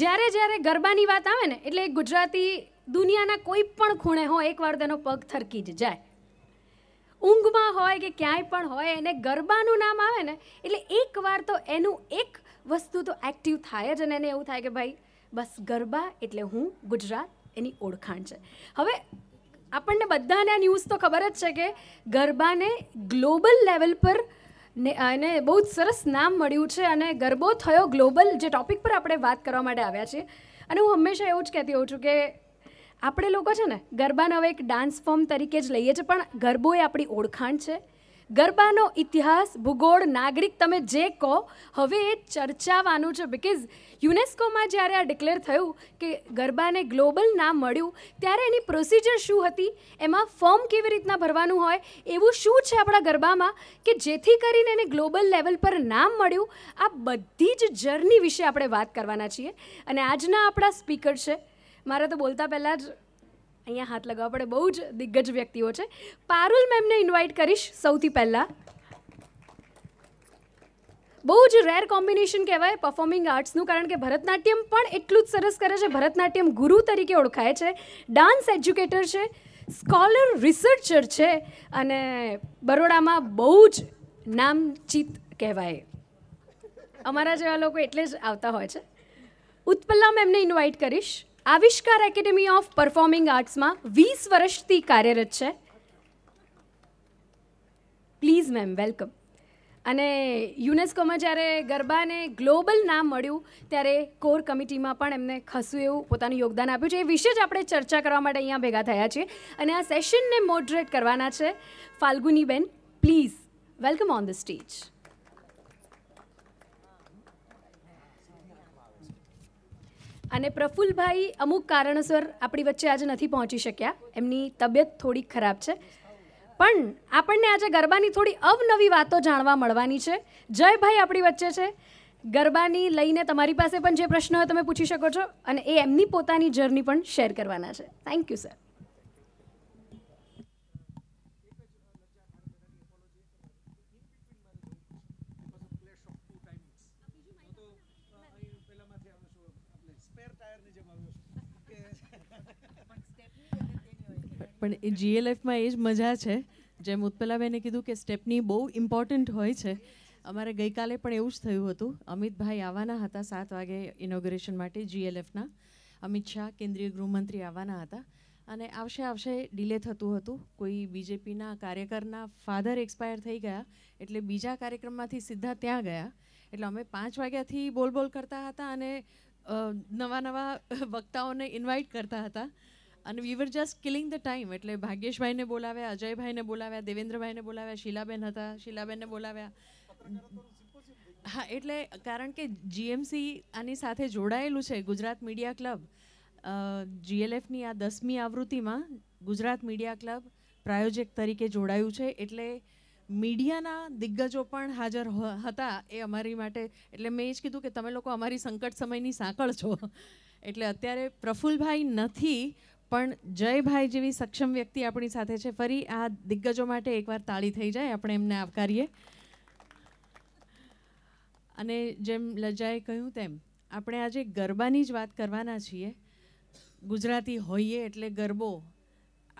જ્યારે જ્યારે ગરબાની વાત આવે ને એટલે ગુજરાતી દુનિયાના કોઈ પણ ખૂણે હોય એકવાર તેનો પગ થરકી જ જાય ઊંઘમાં હોય કે ક્યાંય પણ હોય એને ગરબાનું નામ આવે ને એટલે એકવાર તો એનું એક વસ્તુ તો એક્ટિવ થાય જ અને એને એવું થાય કે ભાઈ બસ ગરબા એટલે હું ગુજરાત એની ઓળખાણ છે હવે આપણને બધાને આ ન્યૂઝ તો ખબર જ છે કે ગરબાને ગ્લોબલ લેવલ પર ને એને બહુ જ સરસ નામ મળ્યું છે અને ગરબો થયો ગ્લોબલ જે ટૉપિક પર આપણે વાત કરવા માટે આવ્યા છીએ અને હું હંમેશા એવું જ કહેતી હોઉં છું કે આપણે લોકો છે ને ગરબાને હવે એક ડાન્સ ફોર્મ તરીકે જ લઈએ છીએ પણ ગરબો એ આપણી ઓળખાણ છે ગરબાનો ઇતિહાસ ભૂગોળ નાગરિક તમે જે કહો હવે એ ચર્ચાવાનું છે બિકોઝ યુનેસ્કોમાં જ્યારે આ ડિક્લેર થયું કે ગરબાને ગ્લોબલ નામ મળ્યું ત્યારે એની પ્રોસિજર શું હતી એમાં ફોર્મ કેવી રીતના ભરવાનું હોય એવું શું છે આપણા ગરબામાં કે જેથી કરીને એને ગ્લોબલ લેવલ પર નામ મળ્યું આ બધી જ જર્ની વિશે આપણે વાત કરવાના છીએ અને આજના આપણા સ્પીકર છે મારે તો બોલતા પહેલાં જ અહીંયા હાથ લગાવવા પડે બહુ જ દિગ્ગજ વ્યક્તિઓ છે પારુલ મેમને ઇન્વાઇટ કરીશ સૌથી પહેલાં બહુ જ રેર કોમ્બિનેશન કહેવાય પરફોર્મિંગ આર્ટ્સનું કારણ કે ભરતનાટ્યમ પણ એટલું જ સરસ કરે છે ભરતનાટ્યમ ગુરુ તરીકે ઓળખાય છે ડાન્સ એજ્યુકેટર છે સ્કોલર રિસર્ચર છે અને બરોડામાં બહુ જ નામચિત કહેવાય અમારા જેવા લોકો એટલે જ આવતા હોય છે ઉત્પલ્લા મેમને ઇન્વાઇટ કરીશ આવિષ્કાર એકેડેમી ઓફ પરફોર્મિંગ આર્ટ્સમાં વીસ વર્ષથી કાર્યરત છે પ્લીઝ મેમ વેલકમ અને યુનેસ્કોમાં જ્યારે ગરબાને ગ્લોબલ નામ મળ્યું ત્યારે કોર કમિટીમાં પણ એમને ખસું એવું પોતાનું યોગદાન આપ્યું છે એ વિશે જ આપણે ચર્ચા કરવા માટે અહીંયા ભેગા થયા છીએ અને આ સેશનને મોડરેટ કરવાના છે Falguniben please welcome on the stage અને પ્રફુલ્લભાઈ અમુક કારણોસર આપણી વચ્ચે આજે નથી પહોંચી શક્યા એમની તબિયત થોડીક ખરાબ છે પણ આપણને આજે ગરબાની થોડી અવનવી વાતો જાણવા મળવાની છે જયભાઈ આપણી વચ્ચે છે ગરબાની લઈને તમારી પાસે પણ જે પ્રશ્ન હોય તમે પૂછી શકો છો અને એ એમની પોતાની જર્ની પણ શેર કરવાના છે થેન્ક યુ સર પણ એ જીએલએફમાં એ જ મજા છે જેમ ઉત્પલાબેને કીધું કે સ્ટેપની બહુ ઇમ્પોર્ટન્ટ હોય છે અમારે ગઈકાલે પણ એવું જ થયું હતું અમિતભાઈ આવવાના હતા સાત વાગે ઇનોગ્રેશન માટે જીએલએફના અમિત શાહ કેન્દ્રીય ગૃહમંત્રી આવવાના હતા અને આવશે આવશે ડિલે થતું હતું કોઈ બીજેપીના કાર્યકરના ફાધર એક્સપાયર થઈ ગયા એટલે બીજા કાર્યક્રમમાંથી સીધા ત્યાં ગયા એટલે અમે પાંચ વાગ્યાથી બોલબોલ કરતા હતા અને નવા નવા વક્તાઓને ઇન્વાઇટ કરતા હતા અને we were just killing the time એટલે ભાગ્યેશભાઈને બોલાવ્યા અજયભાઈને બોલાવ્યા દેવેન્દ્રભાઈને બોલાવ્યા શીલાબેન હતા શીલાબેનને બોલાવ્યા હા એટલે કારણ કે જીએમસી આની સાથે જોડાયેલું છે ગુજરાત મીડિયા ક્લબ જીએલએફની આ દસમી આવૃત્તિમાં ગુજરાત મીડિયા ક્લબ પ્રાયોજક તરીકે જોડાયું છે એટલે મીડિયાના દિગ્ગજો પણ હાજર હતા એ અમારી માટે એટલે મેં એ જ કીધું કે તમે લોકો અમારી સંકટ સમયની સાંકળ છો એટલે અત્યારે પ્રફુલભાઈ નથી પણ જયભાઈ જેવી સક્ષમ વ્યક્તિ આપણી સાથે છે ફરી આ દિગ્ગજો માટે એકવાર તાળી થઈ જાય આપણે એમને આવકારીએ અને જેમ લજાએ કહ્યું તેમ આપણે આજે ગરબાની જ વાત કરવાના છીએ ગુજરાતી હોઈએ એટલે ગરબો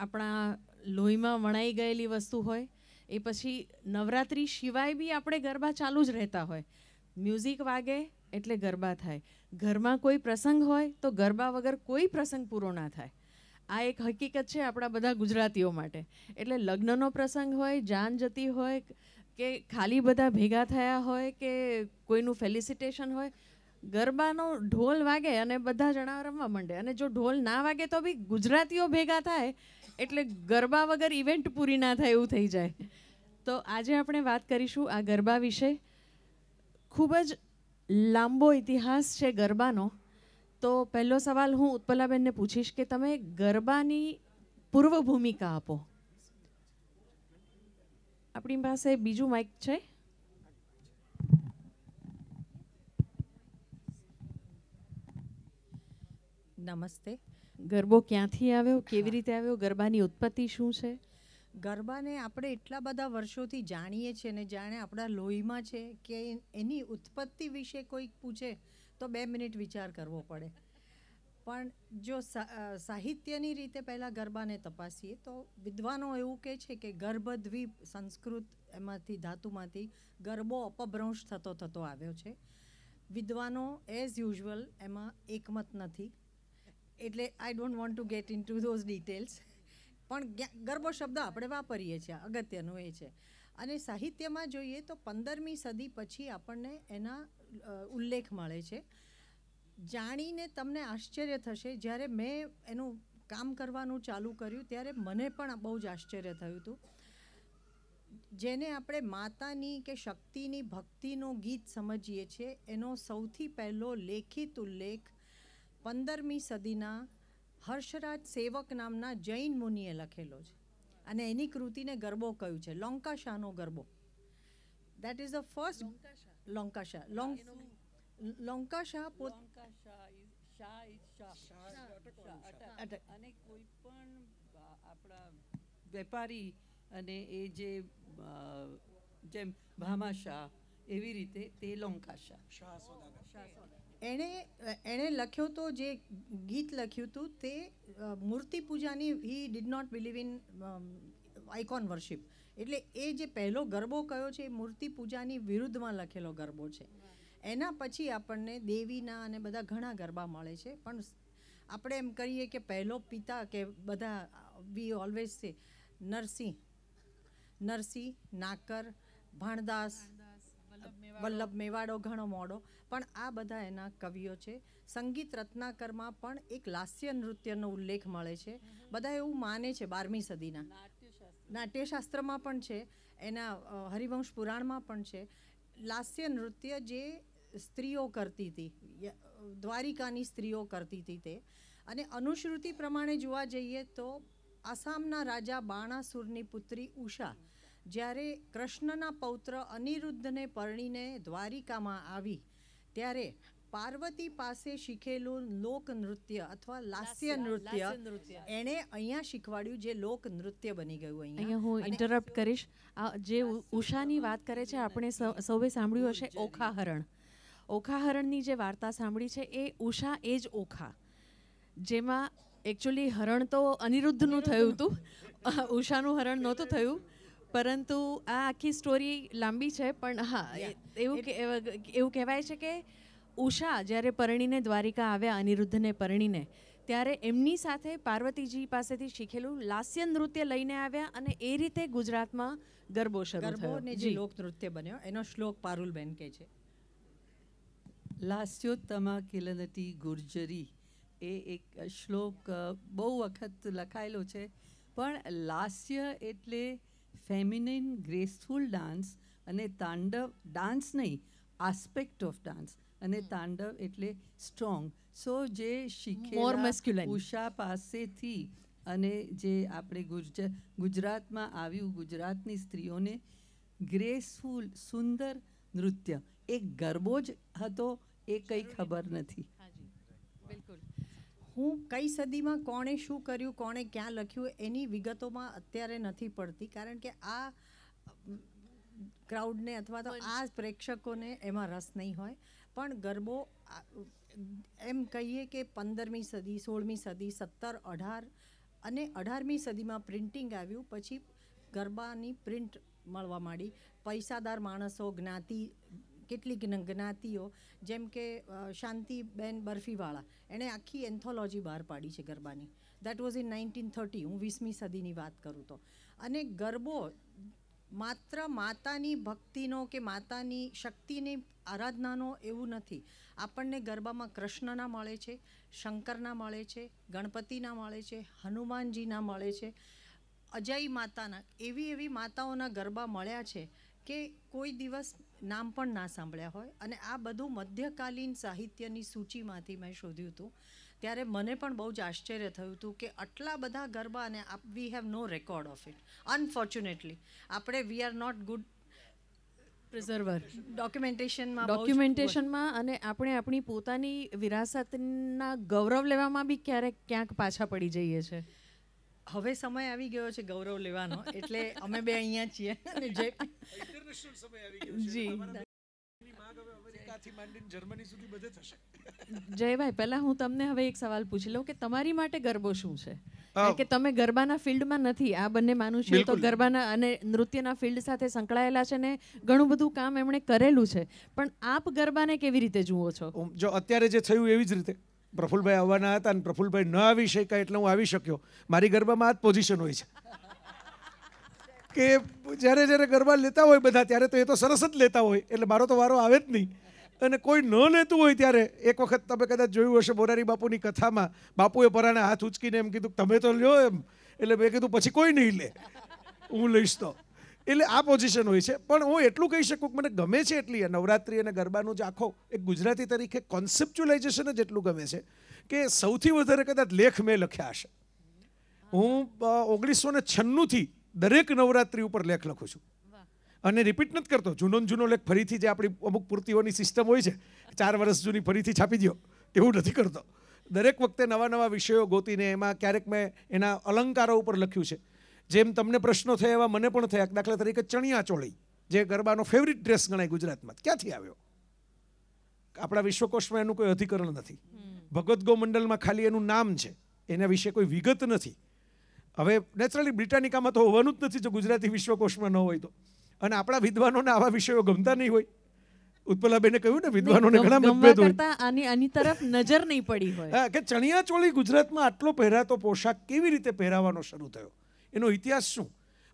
આપણા લોહીમાં વણાઈ ગયેલી વસ્તુ હોય એ પછી નવરાત્રી સિવાય બી આપણે ગરબા ચાલુ જ રહેતા હોય મ્યુઝિક વાગે એટલે ગરબા થાય ઘરમાં કોઈ પ્રસંગ હોય તો ગરબા વગર કોઈ પ્રસંગ પૂરો ના થાય આ એક હકીકત છે આપણા બધા ગુજરાતીઓ માટે એટલે લગ્નનો પ્રસંગ હોય જાન જતી હોય કે ખાલી બધા ભેગા થયા હોય કે કોઈનું ફેલિસિટેશન હોય ગરબાનો ઢોલ વાગે અને બધા જણા રમવા માંડે અને જો ઢોલ ના વાગે તો બી ગુજરાતીઓ ભેગા થાય એટલે ગરબા વગર ઇવેન્ટ પૂરી ના થાય એવું થઈ જાય તો આજે આપણે વાત કરીશું આ ગરબા વિશે ખૂબ જ લાંબો ઇતિહાસ છે ગરબાનો તો પહેલો સવાલ હું ઉત્પલાબેનને પૂછીશ કે તમે ગરબાની પૂર્વ ભૂમિકા આપો આપણી પાસે બીજું માઇક છે નમસ્તે ગરબો ક્યાંથી આવ્યો કેવી રીતે આવ્યો ગરબાની ઉત્પત્તિ શું છે ગરબાને આપણે એટલા બધા વર્ષોથી જાણીએ છીએ ને જાણે આપણા લોહીમાં છે કે એની ઉત્પત્તિ વિશે કોઈક પૂછે તો બે મિનિટ વિચાર કરવો પડે પણ જો સાહિત્યની રીતે પહેલાં ગરબાને તપાસીએ તો વિદ્વાનો એવું કહે છે કે ગર્ભદ્વીપ સંસ્કૃત એમાંથી ધાતુમાંથી ગરબો અપભ્રંશ થતો થતો આવ્યો છે વિદ્વાનો એઝ યુઝ્યુઅલ એમાં એકમત નથી એટલે I don't want to get into those details પણ ગરબો શબ્દ આપણે વાપરીએ છીએ અગત્યનું એ છે અને સાહિત્યમાં જોઈએ તો પંદરમી સદી પછી આપણને એના ઉલ્લેખ મળે છે જાણીને તમને આશ્ચર્ય થશે જ્યારે મેં એનું કામ કરવાનું ચાલુ કર્યું ત્યારે મને પણ બહુ જ આશ્ચર્ય થયું હતું જેને આપણે માતાની કે શક્તિની ભક્તિનું ગીત સમજીએ છીએ એનો સૌથી પહેલો લેખિત ઉલ્લેખ પંદરમી સદીના હર્ષરાજ સેવક નામના જૈન મુનિએ લખેલો છે અને એની કૃતિને ગરબો કહ્યું છે લોંકાશાહનો garbo that is the first Lankasha. Lank Lankasha pot Lankasha is Shah is Shah. અને કોઈ પણ આપણા વેપારી અને એ જે જેમ ભામા શાહ એવી રીતે તે લોંકાશા એણે એણે લખ્યો તો જે ગીત લખ્યું હતું તે મૂર્તિ પૂજાની he did not believe in icon worship એટલે એ જે પહેલો ગરબો કયો છે એ મૂર્તિ પૂજાની વિરુદ્ધમાં લખેલો ગરબો છે એના પછી આપણને દેવીના અને બધા ઘણા ગરબા મળે છે પણ આપણે એમ કરીએ કે પહેલો પિતા કે બધા વી ઓલવેઝ સે નરસિંહ નરસિંહ નાકર ભાણદાસ વલ્લભ મેવાડો ઘણો મોડો પણ આ બધા એના કવિઓ છે સંગીત રત્નાકરમાં પણ એક લાસ્ય નૃત્યનો ઉલ્લેખ મળે છે બધા એવું માને છે બારમી સદીના નાટ્યશાસ્ત્રમાં પણ છે એના હરિવંશ પુરાણમાં પણ છે લાસ્ય નૃત્ય જે સ્ત્રીઓ કરતી હતી દ્વારિકાની સ્ત્રીઓ કરતી હતી તે અને અનુશ્રુતિ પ્રમાણે જોવા જઈએ તો આસામના રાજા બાણાસુરની પુત્રી ઉષા જ્યારે કૃષ્ણના પૌત્ર અનિરુદ્ધને પરણીને દ્વારિકામાં આવી ત્યારે પાર્વતી પાસે શીખેલું લોક નૃત્ય અથવા લાસ્ય નૃત્ય એણે અહીંયા શીખવાડ્યું જે લોક નૃત્ય બની ગયું અહીંયા હું ઇન્ટરપ્ટ કરીશ જે ઉષાની વાત કરે છે આપણે સૌએ સાંભળ્યું હશે ઓખાહરણ ઓખાહરણની જે વાર્તા સાંભળી છે એ ઉષા એ જ ઓખા જેમાં એકચ્યુઅલી હરણ તો અનિરુદ્ધનું થયું હતું ઉષાનું હરણ નહોતું થયું પરંતુ આ આખી સ્ટોરી લાંબી છે પણ હા એવું એવું કહેવાય છે કે ઉષા જ્યારે પરણીને દ્વારિકા આવ્યા અનિરુદ્ધને પરણીને ત્યારે એમની સાથે પાર્વતીજી પાસેથી શીખેલું લાસ્ય નૃત્ય લઈને આવ્યા અને એ રીતે ગુજરાતમાં ગરબો શરૂ જે લોક નૃત્ય બન્યો એનો શ્લોક પારુલબેન કહે છે લાસ્યોત્તમા કિલનતી ગુર્જરી એ એક શ્લોક બહુ વખત લખાયેલો છે પણ લાસ્ય એટલે ફેમિનિન ગ્રેસફુલ ડાન્સ અને તાંડવ ડાન્સ નહીં આસ્પેક્ટ ઓફ ડાન્સ અને તાંડવ એટલે સ્ટ્રોંગ સો જે શીખેલા ઉષા પાસેથી અને જે આપણે ગુજરાતમાં આવ્યું ગુજરાતની સ્ત્રીઓને ગ્રેસફુલ સુંદર નૃત્ય એક ગરબો જ હતો એ કંઈ ખબર નથી બિલકુલ હું કઈ સદીમાં કોણે શું કર્યું કોણે ક્યાં લખ્યું એની વિગતોમાં અત્યારે નથી પડતી કારણ કે આ ક્રાઉડને અથવા તો આ પ્રેક્ષકોને એમાં રસ નહીં હોય પણ ગરબો એમ કહીએ કે પંદરમી સદી સોળમી સદી સત્તર અઢાર અને અઢારમી સદીમાં પ્રિન્ટિંગ આવ્યું પછી ગરબાની પ્રિન્ટ મળવા માંડી પૈસાદાર માણસો જ્ઞાતિ કેટલીક જ્ઞાતિઓ જેમ કે શાંતિબેન બરફીવાળા એણે આખી એન્થોલોજી બહાર પાડી છે ગરબાની that was in nineteen thirty હું વીસમી સદીની વાત કરું તો અને ગરબો માત્ર માતાની ભક્તિનો કે માતાની શક્તિની આરાધનાનો એવું નથી આપણને ગરબામાં કૃષ્ણના મળે છે શંકરના મળે છે ગણપતિના મળે છે હનુમાનજીના મળે છે અજય માતાના એવી એવી માતાઓના ગરબા મળ્યા છે કે કોઈ દિવસ નામ પણ ના સાંભળ્યા હોય અને આ બધું મધ્યકાલીન સાહિત્યની સૂચિમાંથી મેં શોધ્યું હતું ત્યારે મને પણ બહુ જ આશ્ચર્ય થયું હતું કે આટલા બધા ગરબા અને we have no record of it unfortunately આપણે we are not good preserver ડોક્યુમેન્ટેશનમાં ડોક્યુમેન્ટેશનમાં અને આપણે આપણી પોતાની વિરાસતના ગૌરવ લેવામાં બી ક્યારેક ક્યાંક પાછા પડી જઈએ છીએ હવે સમય આવી ગયો છે ગૌરવ લેવાનો એટલે અમે બે અહીંયા છીએ જી જર્મની સુધી બધે થશે જયભાઈ પહેલા હું તમને હવે એક સવાલ પૂછી લઉં કે તમારી માટે ગરબો શું છે કે તમે ગરબાના ફિલ્ડમાં નથી આ બંને માનુષીઓ તો ગરબાના અને નૃત્યના ફિલ્ડ સાથે સંકળાયેલા છે ને ઘણું બધું કામ એમણે કરેલું છે પણ આપ ગરબાને કેવી રીતે જુઓ છો જો અત્યારે જે થયું એવી જ રીતે પ્રફુલભાઈ આવવાના હતા અને પ્રફુલભાઈ ન આવી શક્યા એટલે હું આવી શક્યો મારી ગરબામાં આ જ પોઝિશન હોય છે કે જ્યારે જ્યારે ગરબા લેતા હોય બધા ત્યારે તો એ તો સરસ જ લેતા હોય એટલે મારો તો વારો આવે જ નહીં અને કોઈ ન લેતું હોય ત્યારે એક વખત તમે કદાચ જોયું હશે મોરારી બાપુની કથામાં બાપુએ પરાને હાથ ઉચકીને એમ કીધું તમે તો લ્યો એમ એટલે મેં કીધું પછી કોઈ નહીં લે હું લઈશ તો એટલે આ પોઝિશન હોય છે પણ હું એટલું કહી શકું કે મને ગમે છે એટલી નવરાત્રિ અને ગરબાનું જ આખો એક ગુજરાતી તરીકે કોન્સેપ્ચ્યુલાઇઝેશન જ એટલું ગમે છે કે સૌથી વધારે કદાચ લેખ મેં લખ્યા હશે હું ઓગણીસો ને છન્નુંથી દરેક નવરાત્રિ ઉપર લેખ લખું છું અને રિપીટ નથી કરતો જૂનો જૂનો લેખ ફરીથી જે આપણી અમુક પૂર્તિઓની સિસ્ટમ હોય છે ચાર વર્ષ જૂની ફરીથી છાપી દો એવું નથી કરતો દરેક વખતે નવા નવા વિષયો ગોતીને એમાં ક્યારેક મેં એના અલંકારો ઉપર લખ્યું છે જેમ તમને પ્રશ્નો થયા એવા મને પણ થયા દાખલા તરીકે ચણિયા ચોળી જે ગરબાનો ફેવરિટ ડ્રેસ ગણાય ગુજરાતમાં ક્યાંથી આવ્યો આપણા વિશ્વકોશમાં એનું કોઈ અધિકરણ નથી ભગવદ્ ગોમંડલમાં ખાલી એનું નામ છે એના વિશે કોઈ વિગત નથી હવે નેચરલી બ્રિટાનિકામાં તો હોવાનું જ નથી જો ગુજરાતી વિશ્વકોશમાં ન હોય તો અને આપણા વિદ્વાનોને આવા વિષયો ગમતા નહીં હોય ઉત્પલાબેને કહ્યું ને વિદ્વાનોને ઘણા મતભેદ હોય આની આની તરફ નજર નહીં પડી હોય કે ચણિયા ચોળી ગુજરાતમાં આટલો પહેરાતો પોશાક કેવી રીતે પહેરાવાનો શરૂ થયો એનો ઇતિહાસ શું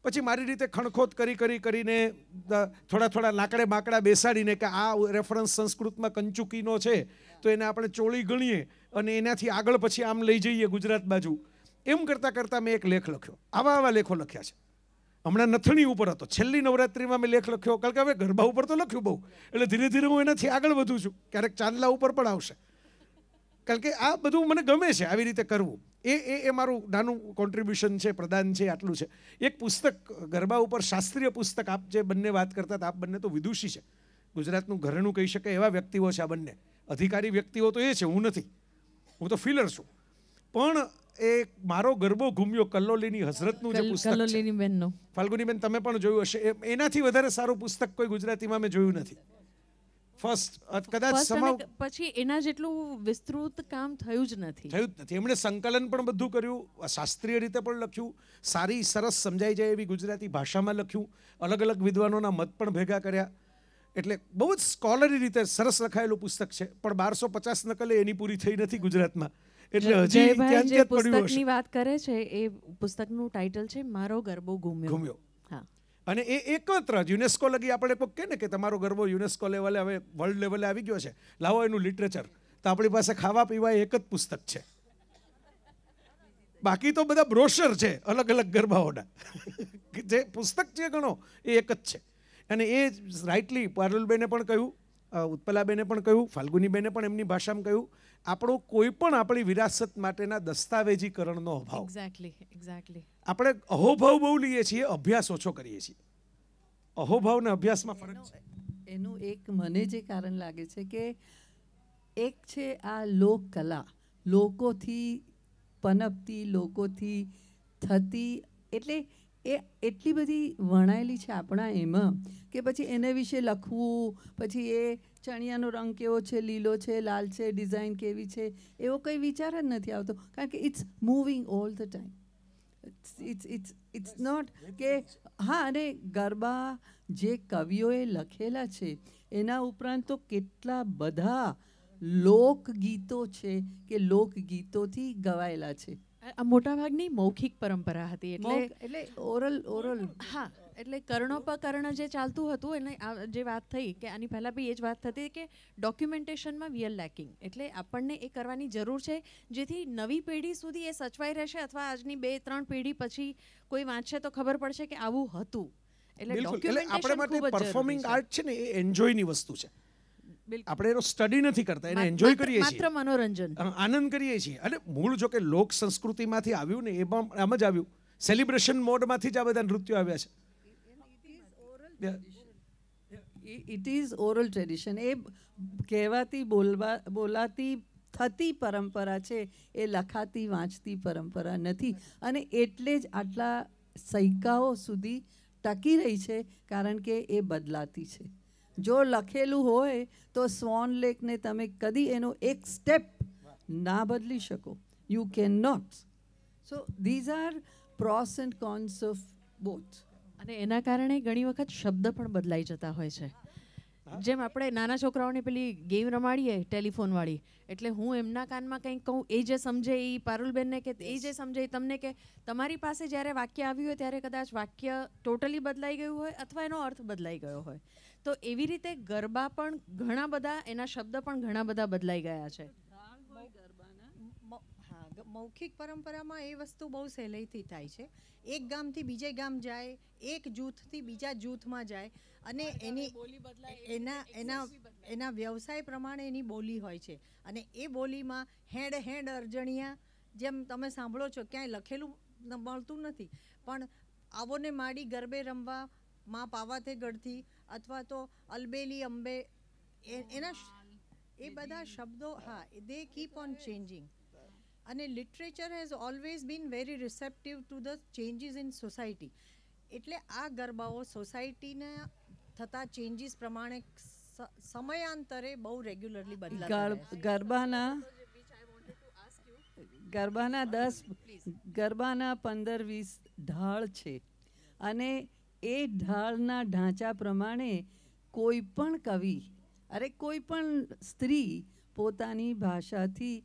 પછી મારી રીતે ખણખોદ કરી કરી કરીને થોડા થોડા લાકડે બાકડા બેસાડીને કે આ રેફરન્સ સંસ્કૃતમાં કંચુકીનો છે તો એને આપણે ચોળી ગણીએ અને એનાથી આગળ પછી આમ લઈ જઈએ ગુજરાત બાજુ એમ કરતાં કરતાં મેં એક લેખ લખ્યો આવા આવા લેખો લખ્યા છે હમણાં નથણી ઉપર હતો છેલ્લી નવરાત્રિમાં મેં લેખ લખ્યો કારણ કે હવે ગરબા ઉપર તો લખ્યું બહુ એટલે ધીરે ધીરે હું એનાથી આગળ વધું છું ક્યારેક ચાંદલા ઉપર પણ આવશે કારણ કે આ બધું મને ગમે છે આવી રીતે કરવું એ એ એ મારું નાનું કોન્ટ્રીબ્યુશન છે પ્રદાન છે આટલું છે એક પુસ્તક ગરબા ઉપર શાસ્ત્રીય પુસ્તક આપ જે બંને વાત કરતા હતા આપ બંને તો વિદુષી છે ગુજરાતનું ઘરેણું કહી શકે એવા વ્યક્તિઓ છે આ બંને અધિકારી વ્યક્તિઓ તો એ છે હું નથી હું તો ફિલર છું પણ એ મારો ગરબો ઘૂમ્યો કલ્લોલીની હસરતનું જે પુસ્તક કલ્લોલીની બેનનો ફાલ્ગુનીબેન તમે પણ જોયું હશે એનાથી વધારે સારું પુસ્તક કોઈ ગુજરાતીમાં મેં જોયું નથી ફર્સ્ટ કદાચ સમાવ પછી એના જેટલું વિસ્તૃત કામ થયું જ નથી થયું જ નથી એમણે સંકલન પણ બધું કર્યું શાસ્ત્રીય રીતે પણ લખ્યું સારી સરસ સમજાઈ જાય એવી ગુજરાતી ભાષામાં લખ્યું અલગ અલગ વિદ્વાનોના મત પણ ભેગા કર્યા એટલે બહુ જ સ્કોલરી રીતે સરસ લખાયેલું પુસ્તક છે પણ બારસો પચાસ નકલે એની પૂરી થઈ નથી ગુજરાતમાં એટલે હજી ત્યાં જે પુસ્તકની વાત કરે છે એ પુસ્તકનું ટાઇટલ છે મારો ગરબો ગુમ્યો ગુમ્યો અને એ એકત્ર જ યુનેસ્કો લગી આપણે કોક કહે ને કે તમારો ગરબો યુનેસ્કો લેવલે હવે વર્લ્ડ લેવલે આવી ગયો છે લાવો એનું લિટરેચર તો આપણી પાસે ખાવા પીવા એક જ પુસ્તક છે બાકી તો બધા બ્રોશર છે અલગ અલગ ગરબાઓના જે પુસ્તક છે ઘણો એ એક જ છે અને એ રાઇટલી પારુલબેને પણ કહ્યું ઉત્પલાબેને પણ કહ્યું ફાલ્ગુનીબેને પણ એમની ભાષામાં કહ્યું આપણો કોઈ પણ આપણી વિરાસત માટેના દસ્તાવેજીકરણનો અભાવ એક્ઝેક્ટલી એક્ઝેક્ટલી આપણે અહોભાવ બહુ લઈએ છીએ અભ્યાસ ઓછો કરીએ છીએ અહોભાવ ને અભ્યાસમાં ફરક છે એનું એક મને જે કારણ લાગે છે કે એક છે આ લોક કલા લોકોથી પનપતી લોકોથી થતી એટલે એ એટલી બધી વણાયેલી છે આપણા એમાં કે પછી એને વિશે લખવું પછી એ ચણિયાનો રંગ કેવો છે લીલો છે લાલ છે ડિઝાઇન કેવી છે એવો કંઈ વિચાર જ નથી આવતો કારણ કે it's moving all the time it's it's it's not કે હા અને ગરબા જે કવિઓએ લખેલા છે એના ઉપરાંત તો કેટલા બધા લોકગીતો છે કે લોકગીતોથી ગવાયેલા છે આ મોટાભાગની મૌખિક પરંપરા હતી એટલે એટલે ઓરલ ઓરલ હા એટલે કર્ણોપકર્ણ જે ચાલતું હતું એને જે વાત થઈ કે આની પહેલાં બી એ જ વાત થતી કે ડોક્યુમેન્ટેશનમાં વીયર લેકિંગ એટલે આપણને એ કરવાની જરૂર છે જેથી નવી પેઢી સુધી એ સચવાઈ રહેશે અથવા આજની બે ત્રણ પેઢી પછી કોઈ વાંચશે તો ખબર પડશે કે આવું હતું એટલે આપણે માટે પરફોર્મિંગ આર્ટ છે ને એ એન્જોયની વસ્તુ છે આપણે એનો સ્ટડી નથી કરતા એને એન્જોય કરીએ છીએ માત્ર મનોરંજન આનંદ કરીએ છીએ અને મૂળ જો કે લોક સંસ્કૃતિમાંથી આવ્યું ને એ પણ આમ જ આવ્યું સેલિબ્રેશન મોડમાંથી જ આ બધા નૃત્યો આવ્યા છે ઇટ ઇઝ ઓરલ ટ્રેડિશન એ કહેવાતી બોલવા બોલાતી થતી પરંપરા છે એ લખાતી વાંચતી પરંપરા નથી અને એટલે જ આટલા સૈકાઓ સુધી ટકી રહી છે કારણ કે એ બદલાતી છે જો લખેલું હોય તો સ્વોન લેકને તમે કદી એનો એક સ્ટેપ ના બદલી શકો you can not so these are pros and cons of both અને એના કારણે ઘણી વખત શબ્દ પણ બદલાઈ જતા હોય છે જેમ આપણે નાના છોકરાઓને પેલી ગેમ રમાડીએ ટેલિફોનવાળી એટલે હું એમના કાનમાં કંઈક કહું એ જે સમજે એ પારુલબેનને કે એ જે સમજે તમને કે તમારી પાસે જ્યારે વાક્ય આવ્યું હોય ત્યારે કદાચ વાક્ય ટોટલી બદલાઈ ગયું હોય અથવા એનો અર્થ બદલાઈ ગયો હોય તો એવી રીતે ગરબા પણ ઘણા બધા એના શબ્દ પણ ઘણા બધા બદલાઈ ગયા છે મૌખિક પરંપરામાં એ વસ્તુ બહુ સહેલાઈથી થાય છે એક ગામથી બીજે ગામ જાય એક જૂથથી બીજા જૂથમાં જાય અને એની એના એના એના વ્યવસાય પ્રમાણે એની બોલી હોય છે અને એ બોલીમાં હેડ હેડ અરજણિયા જેમ તમે સાંભળો છો ક્યાંય લખેલું મળતું નથી પણ આવોને માડી ગરબે રમવા માં પાવાથે ગઢથી અથવા તો અલબેલી અંબે એના એ બધા શબ્દો હા દે કીપ ઓન ચેન્જિંગ અને literature has always been very receptive to the changes in society એટલે આ ગરબાઓ સોસાયટીને થતા ચેન્જીસ પ્રમાણે સમયાંતરે બહુ રેગ્યુલરલી બદલાય ગરબાના ગરબાના દસ ગરબાના પંદર વીસ ઢાળ છે અને એ ઢાળના ઢાંચા પ્રમાણે કોઈ પણ કવિ અરે કોઈ પણ સ્ત્રી પોતાની ભાષાથી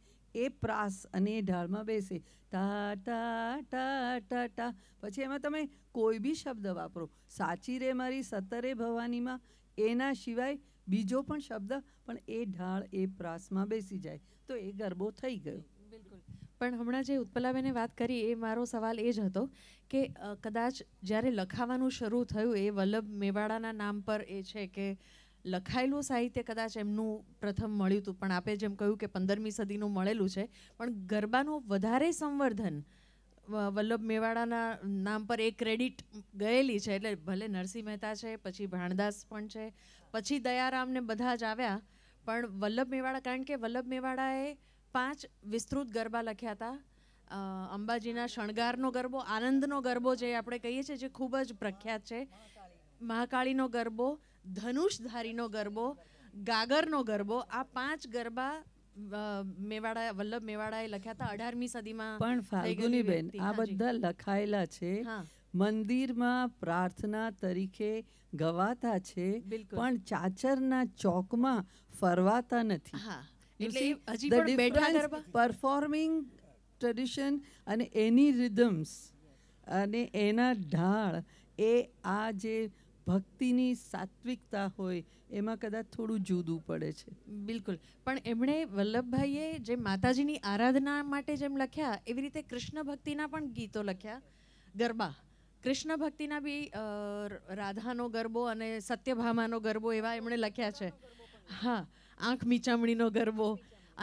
એ પ્રાસ અને એ ઢાળમાં બેસે ટા ટા ટા ટા ટા પછી એમાં તમે કોઈ બી શબ્દ વાપરો સાચી રે મારી સતરે ભવાનીમાં એના સિવાય બીજો પણ શબ્દ પણ એ ઢાળ એ પ્રાસમાં બેસી જાય તો એ ગરબો થઈ ગયો બિલકુલ પણ હમણાં જે ઉત્પલાબેને વાત કરી એ મારો સવાલ એ જ હતો કે કદાચ જ્યારે લખાવાનું શરૂ થયું એ વલ્લભ મેવાડાના નામ પર એ છે કે લખાયેલું સાહિત્ય કદાચ એમનું પ્રથમ મળ્યું હતું પણ આપે જેમ કહ્યું કે પંદરમી સદીનું મળેલું છે પણ ગરબાનું વધારે સંવર્ધન વલ્લભ મેવાડાના નામ પર એ ક્રેડિટ ગયેલી છે એટલે ભલે નરસિંહ મહેતા છે પછી ભાણદાસ પણ છે પછી દયારામને બધા જ આવ્યા પણ વલ્લભ મેવાડા કારણ કે વલ્લભ મેવાડાએ પાંચ વિસ્તૃત ગરબા લખ્યા હતા અંબાજીના શણગારનો ગરબો આનંદનો ગરબો જે આપણે કહીએ છીએ જે ખૂબ જ પ્રખ્યાત છે મહાકાળીનો ગરબો ધનુષધારીનો ગરબો ગાગરનો ગરબો આ પાંચ ગરબા મેવાડા વલ્લભ મેવાડાએ લખ્યા હતા અઢારમી સદીમાં પણ ફાલ્ગુનીબેન આ બધા લખાયેલા છે મંદિરમાં પ્રાર્થના તરીકે ગવાતા છે પણ ચાચરના ચોકમાં ફરવાતા નથી પરફોર્મિંગ ટ્રેડિશન અને એની રિધમ્સ અને એના ઢાળ એ આ જે ભક્તિની સાત્વિકતા હોય એમાં કદાચ થોડું જુદું પડે છે બિલકુલ પણ એમણે વલ્લભભાઈએ જે માતાજીની આરાધના માટે જેમ લખ્યા એવી રીતે કૃષ્ણ ભક્તિના પણ ગીતો લખ્યા ગરબા કૃષ્ણ ભક્તિના બી રાધાનો ગરબો અને સત્યભામાનો ગરબો એવા એમણે લખ્યા છે હા આંખ મીચામણીનો ગરબો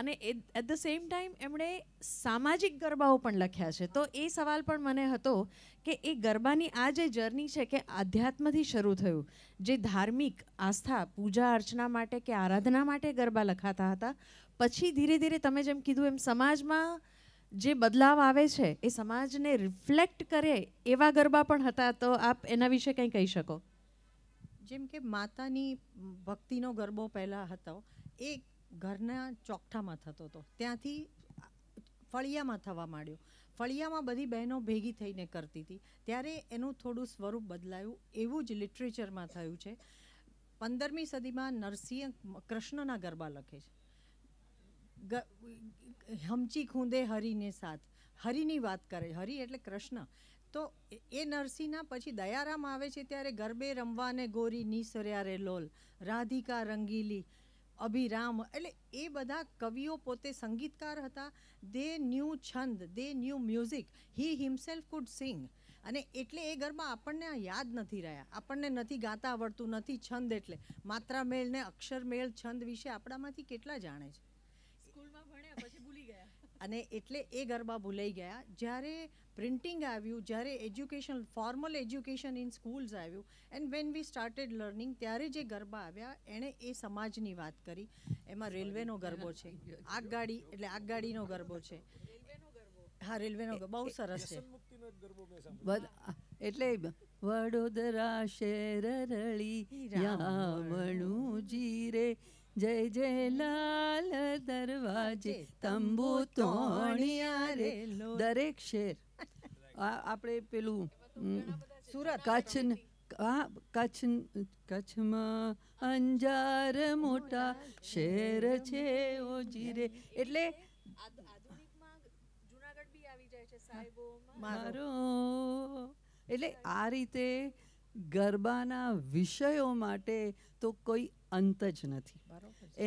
અને એટ ધ સેમ ટાઈમ એમણે સામાજિક ગરબાઓ પણ લખ્યા છે તો એ સવાલ પણ મને હતો કે એ ગરબાની આ જે જર્ની છે કે આધ્યાત્મથી શરૂ થયું જે ધાર્મિક આસ્થા પૂજા અર્ચના માટે કે આરાધના માટે ગરબા લખાતા હતા પછી ધીરે ધીરે તમે જેમ કીધું એમ સમાજમાં જે બદલાવ આવે છે એ સમાજને રિફ્લેક્ટ કરે એવા ગરબા પણ હતા તો આપ એના વિશે કંઈ કહી શકો જેમ કે માતાની ભક્તિનો ગરબો પહેલાં હતો એ ઘરના ચોકઠામાં થતો હતો ત્યાંથી ફળિયામાં થવા માંડ્યો ફળિયામાં બધી બહેનો ભેગી થઈને કરતી હતી ત્યારે એનું થોડું સ્વરૂપ બદલાયું એવું જ લિટરેચરમાં થયું છે પંદરમી સદીમાં નરસિંહ કૃષ્ણના ગરબા લખે છે હમચી ખૂંદે હરિને સાથ હરિની વાત કરે હરિ એટલે કૃષ્ણ તો એ નરસિંહના પછી દયારામ આવે છે ત્યારે ગરબે રમવાને ગોરી નિસર્યારે લોલ રાધિકા રંગીલી અભિરામ એટલે એ બધા કવિઓ પોતે સંગીતકાર હતા દે ન્યૂ છંદ they new music he himself could sing અને એટલે એ ગરબા આપણને યાદ નથી રહ્યા આપણને નથી ગાતા આવડતું નથી છંદ એટલે માત્રા મેળ ને અક્ષર મેળ છંદ વિશે આપણામાંથી કેટલા જાણે છે અને એટલે એ ગરબા ભૂલાઈ ગયા જ્યારે પ્રિન્ટિંગ આવ્યું જ્યારે education formal education in schools આવ્યું and when we started learning ત્યારે જે ગરબા આવ્યા એણે એ સમાજની વાત કરી એમાં રેલવેનો ગરબો છે આગગાડી એટલે આગગાડીનો ગરબો છે હા રેલવેનો બહુ સરસ છે એટલે વડોદરા શેર રળી રાવણું જીરે જય જય લાલ દરવાજે તંબુ તોણિયા રે દરેક શેર આપણે પેલું સુરત કચ્છ કચ્છ કચ્છમાં અંજાર મોટા શેર છે ઓજી રે એટલે મારો એટલે આ રીતે ગરબાના વિષયો માટે તો કોઈ અંત જ નથી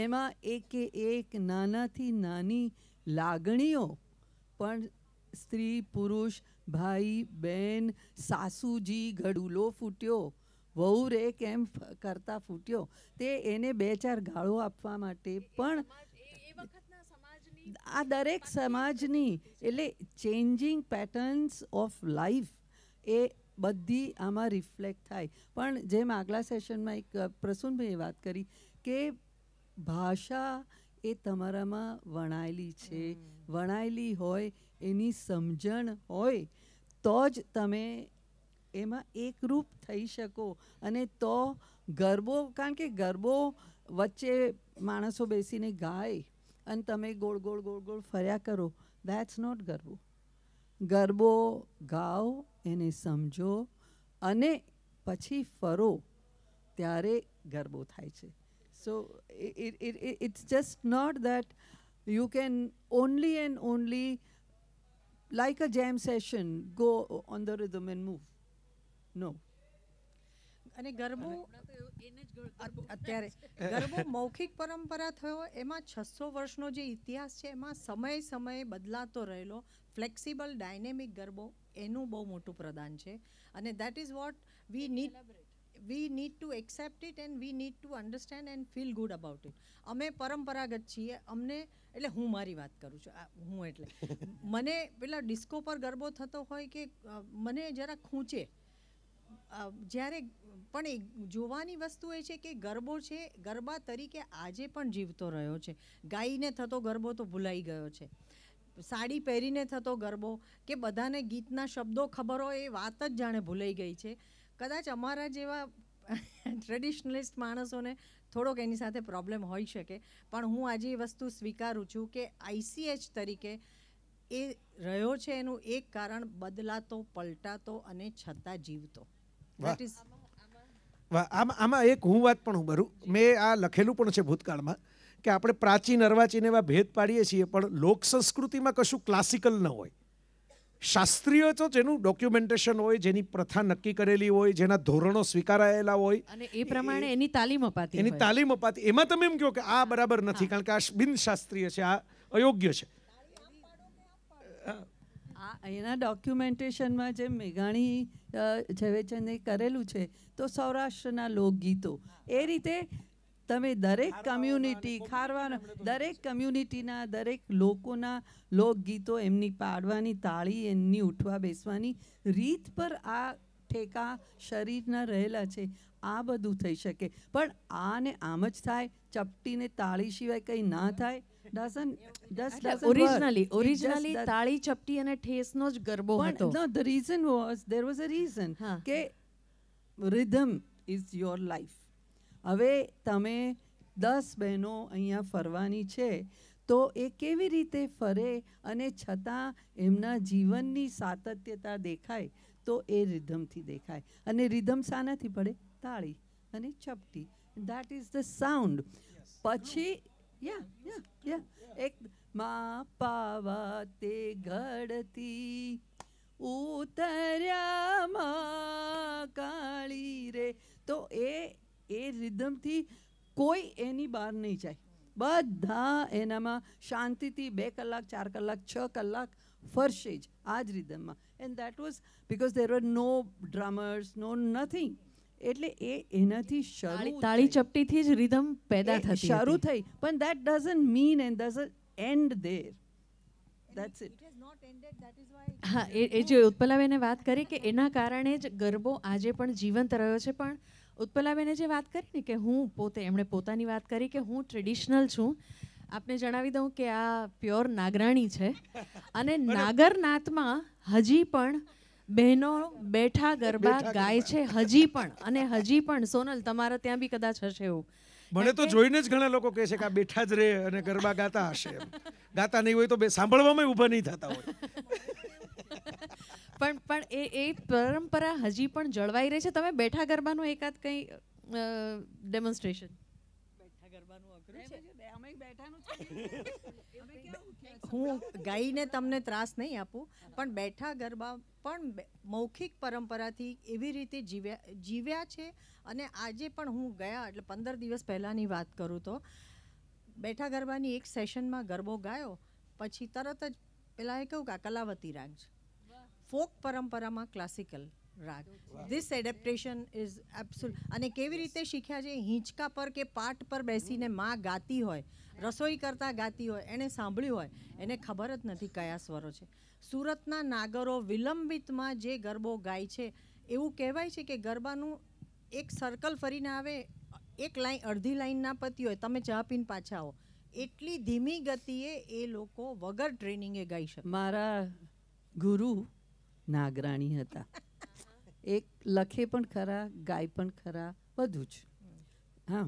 એમાં એકે એક નાનાથી નાની લાગણીઓ પણ સ્ત્રી પુરુષ ભાઈ બહેન સાસુજી ઘડુલો ફૂટ્યો વહુ રે કેમ કરતા ફૂટ્યો તે એને બે ચાર ગાળો આપવા માટે પણ આ દરેક સમાજની એટલે ચેન્જિંગ પેટર્ન્સ ઓફ લાઈફ એ બધી આમાં રિફ્લેક્ટ થાય પણ જેમ આગલા સેશનમાં એક પ્રસૂનભાઈએ વાત કરી કે ભાષા એ તમારામાં વણાયેલી છે વણાયેલી હોય એની સમજણ હોય તો જ તમે એમાં એકરૂપ થઈ શકો અને તો ગરબો કારણ કે ગરબો વચ્ચે માણસો બેસીને ગાય અને તમે ગોળ ગોળ ગોળ ગોળ ફર્યા કરો દેટ્સ નોટ ગરબો ગરબો ગાઓ એને સમજો અને પછી ફરો ત્યારે ગરબો થાય છે so it's just not that you can only and only like a જેમ session go on the rhythm and move નો અને ગરબો અત્યારે ગરબો મૌખિક પરંપરા થયો એમાં છસો વર્ષનો જે ઇતિહાસ છે એમાં સમય સમયે બદલાતો રહેલો ફ્લેક્સિબલ ડાયનેમિક ગરબો એનું બહુ મોટું પ્રદાન છે અને that is what we need we need to accept it and we need to understand and feel good about it અમે પરંપરાગત છીએ અમને એટલે હું મારી વાત કરું છું હું એટલે મને પેલા ડિસ્કો પર ગરબો થતો હોય કે મને જરા ખૂંચે જ્યારે પણ એ જોવાની વસ્તુ એ છે કે ગરબો છે ગરબા તરીકે આજે પણ જીવતો રહ્યો છે ગાઈને થતો ગરબો તો ભૂલાઈ ગયો છે સાડી પહેરીને થતો ગરબો કે બધાને ગીતના શબ્દો ખબર હોય એ વાત જ જાણે ભૂલાઈ ગઈ છે કદાચ અમારા જેવા ટ્રેડિશનલિસ્ટ માણસોને થોડોક એની સાથે પ્રોબ્લેમ હોઈ શકે પણ હું આજે એ વસ્તુ સ્વીકારું છું કે આઈસીએચ તરીકે એ રહ્યો છે એનું એક કારણ બદલાતો પલટાતો અને છતાં જીવતો વાહ આમાં આમાં એક હું વાત પણ બરું મેં આ લખેલું પણ છે ભૂતકાળમાં કે આપણે પ્રાચીન અર્વાચીન એવા ભેદ પાડીએ છીએ પણ લોક સંસ્કૃતિમાં કશું ક્લાસિકલ ન હોય શાસ્ત્રીય તો જેનું ડોક્યુમેન્ટેશન હોય જેની પ્રથા નક્કી કરેલી હોય જેના ધોરણો સ્વીકારાયેલા હોય અને એ પ્રમાણે એની તાલીમ અપાતી એની તાલીમ અપાતી એમાં તમે એમ કહો કે આ બરાબર નથી કારણ કે આ બિનશાસ્ત્રીય છે આ અયોગ્ય છે અહીંના ડોક્યુમેન્ટેશનમાં જે મેઘાણી ઝવેચંદે કરેલું છે તો સૌરાષ્ટ્રના લોકગીતો એ રીતે તમે દરેક કમ્યુનિટી ખારવાના દરેક કમ્યુનિટીના દરેક લોકોના લોકગીતો એમની પાડવાની તાળી એમની ઉઠવા બેસવાની રીત પર આ ઠેકા શરીરના રહેલા છે આ બધું થઈ શકે પણ આને આમ જ થાય ચપટીને તાળી સિવાય કંઈ ના થાય doesn't just doesn't originally હવે તમે દસ બહેનો અહીંયા ફરવાની છે તો એ કેવી રીતે ફરે અને છતાં એમના જીવનની સાતત્યતા દેખાય તો એ રિધમ થી દેખાય અને રિધમ શાનાથી પડે તાળી અને ચપટી દેટ ઇઝ ધ સાઉન્ડ પછી Yeah, yeah, yeah. એક માં પાવા તે ઘડતી ઉતર્યા માં કાળી રે તો એ એ રિધમથી કોઈ એની બહાર નહીં જાય બધા એનામાં શાંતિથી બે કલાક ચાર કલાક છ કલાક ફરશે જ આ જ રિધમમાં and that was because there were no drummers no nothing એટલે એ એનાથી શરૂ તાળી ચપટીથી જ રિધમ પેદા થતી શરૂ થઈ પણ that doesn't mean and doesn't and there that's it હા એ એ જે ઉત્પલાબેને વાત કરી કે એના કારણે જ ગરબો આજે પણ જીવંત રહ્યો છે પણ ઉત્પલાબેને જે વાત કરી ને કે હું પોતે એમણે પોતાની વાત કરી કે હું ટ્રેડિશનલ છું આપને જણાવી દઉં કે આ પ્યોર નાગરાણી છે અને નાગરનાથમાં હજી પણ બહેનો બેઠા ગરબા ગાય છે હજી પણ અને હજી પણ સોનલ તમારા ત્યાં બી કદાચ હશે એવું મને તો જોઈને જ ઘણા લોકો કહે છે કે આ બેઠા જ રહે અને ગરબા ગાતા હશે ગાતા નહીં હોય તો બે સાંભળવામાં ઊભા નહીં થતા હોય પણ પણ એ એ પરંપરા હજી પણ જળવાઈ રહી છે તમે બેઠા ગરબાનું એકાદ કંઈ ડેમોન્સ્ટ્રેશન હું ગાઈને તમને ત્રાસ નહીં આપું પણ બેઠા ગરબા પણ મૌખિક પરંપરાથી એવી રીતે જીવ્યા જીવ્યા છે અને આજે પણ હું ગયા એટલે પંદર દિવસ પહેલાંની વાત કરું તો બેઠા ગરબાની એક સેશનમાં ગરબો ગાયો પછી તરત જ પેલા એ કહ્યું કે આ કલાવતી રાગ ફોક પરંપરામાં ક્લાસિકલ રાગ ધીસ એડેપ્ટેશન ઇઝ એબ્સોલ અને કેવી રીતે શીખ્યા છે હિંચકા પર કે પાટ પર બેસીને માં ગાતી હોય રસોઈ કરતાં ગાતી હોય એણે સાંભળ્યું હોય એને ખબર જ નથી કયા સ્વરો છે સુરતના નાગરો વિલંબિતમાં જે ગરબો ગાય છે એવું કહેવાય છે કે ગરબાનું એક સર્કલ ફરીને આવે એક લાઈન અડધી લાઈન ના પતી હોય તમે ચા પીને પાછા આવો એટલી ધીમી ગતિએ એ લોકો વગર ટ્રેનિંગે ગાઈ શકે મારા ગુરુ નાગરાણી હતા એક લખે પણ ખરા ગાય પણ ખરા બધું જ હા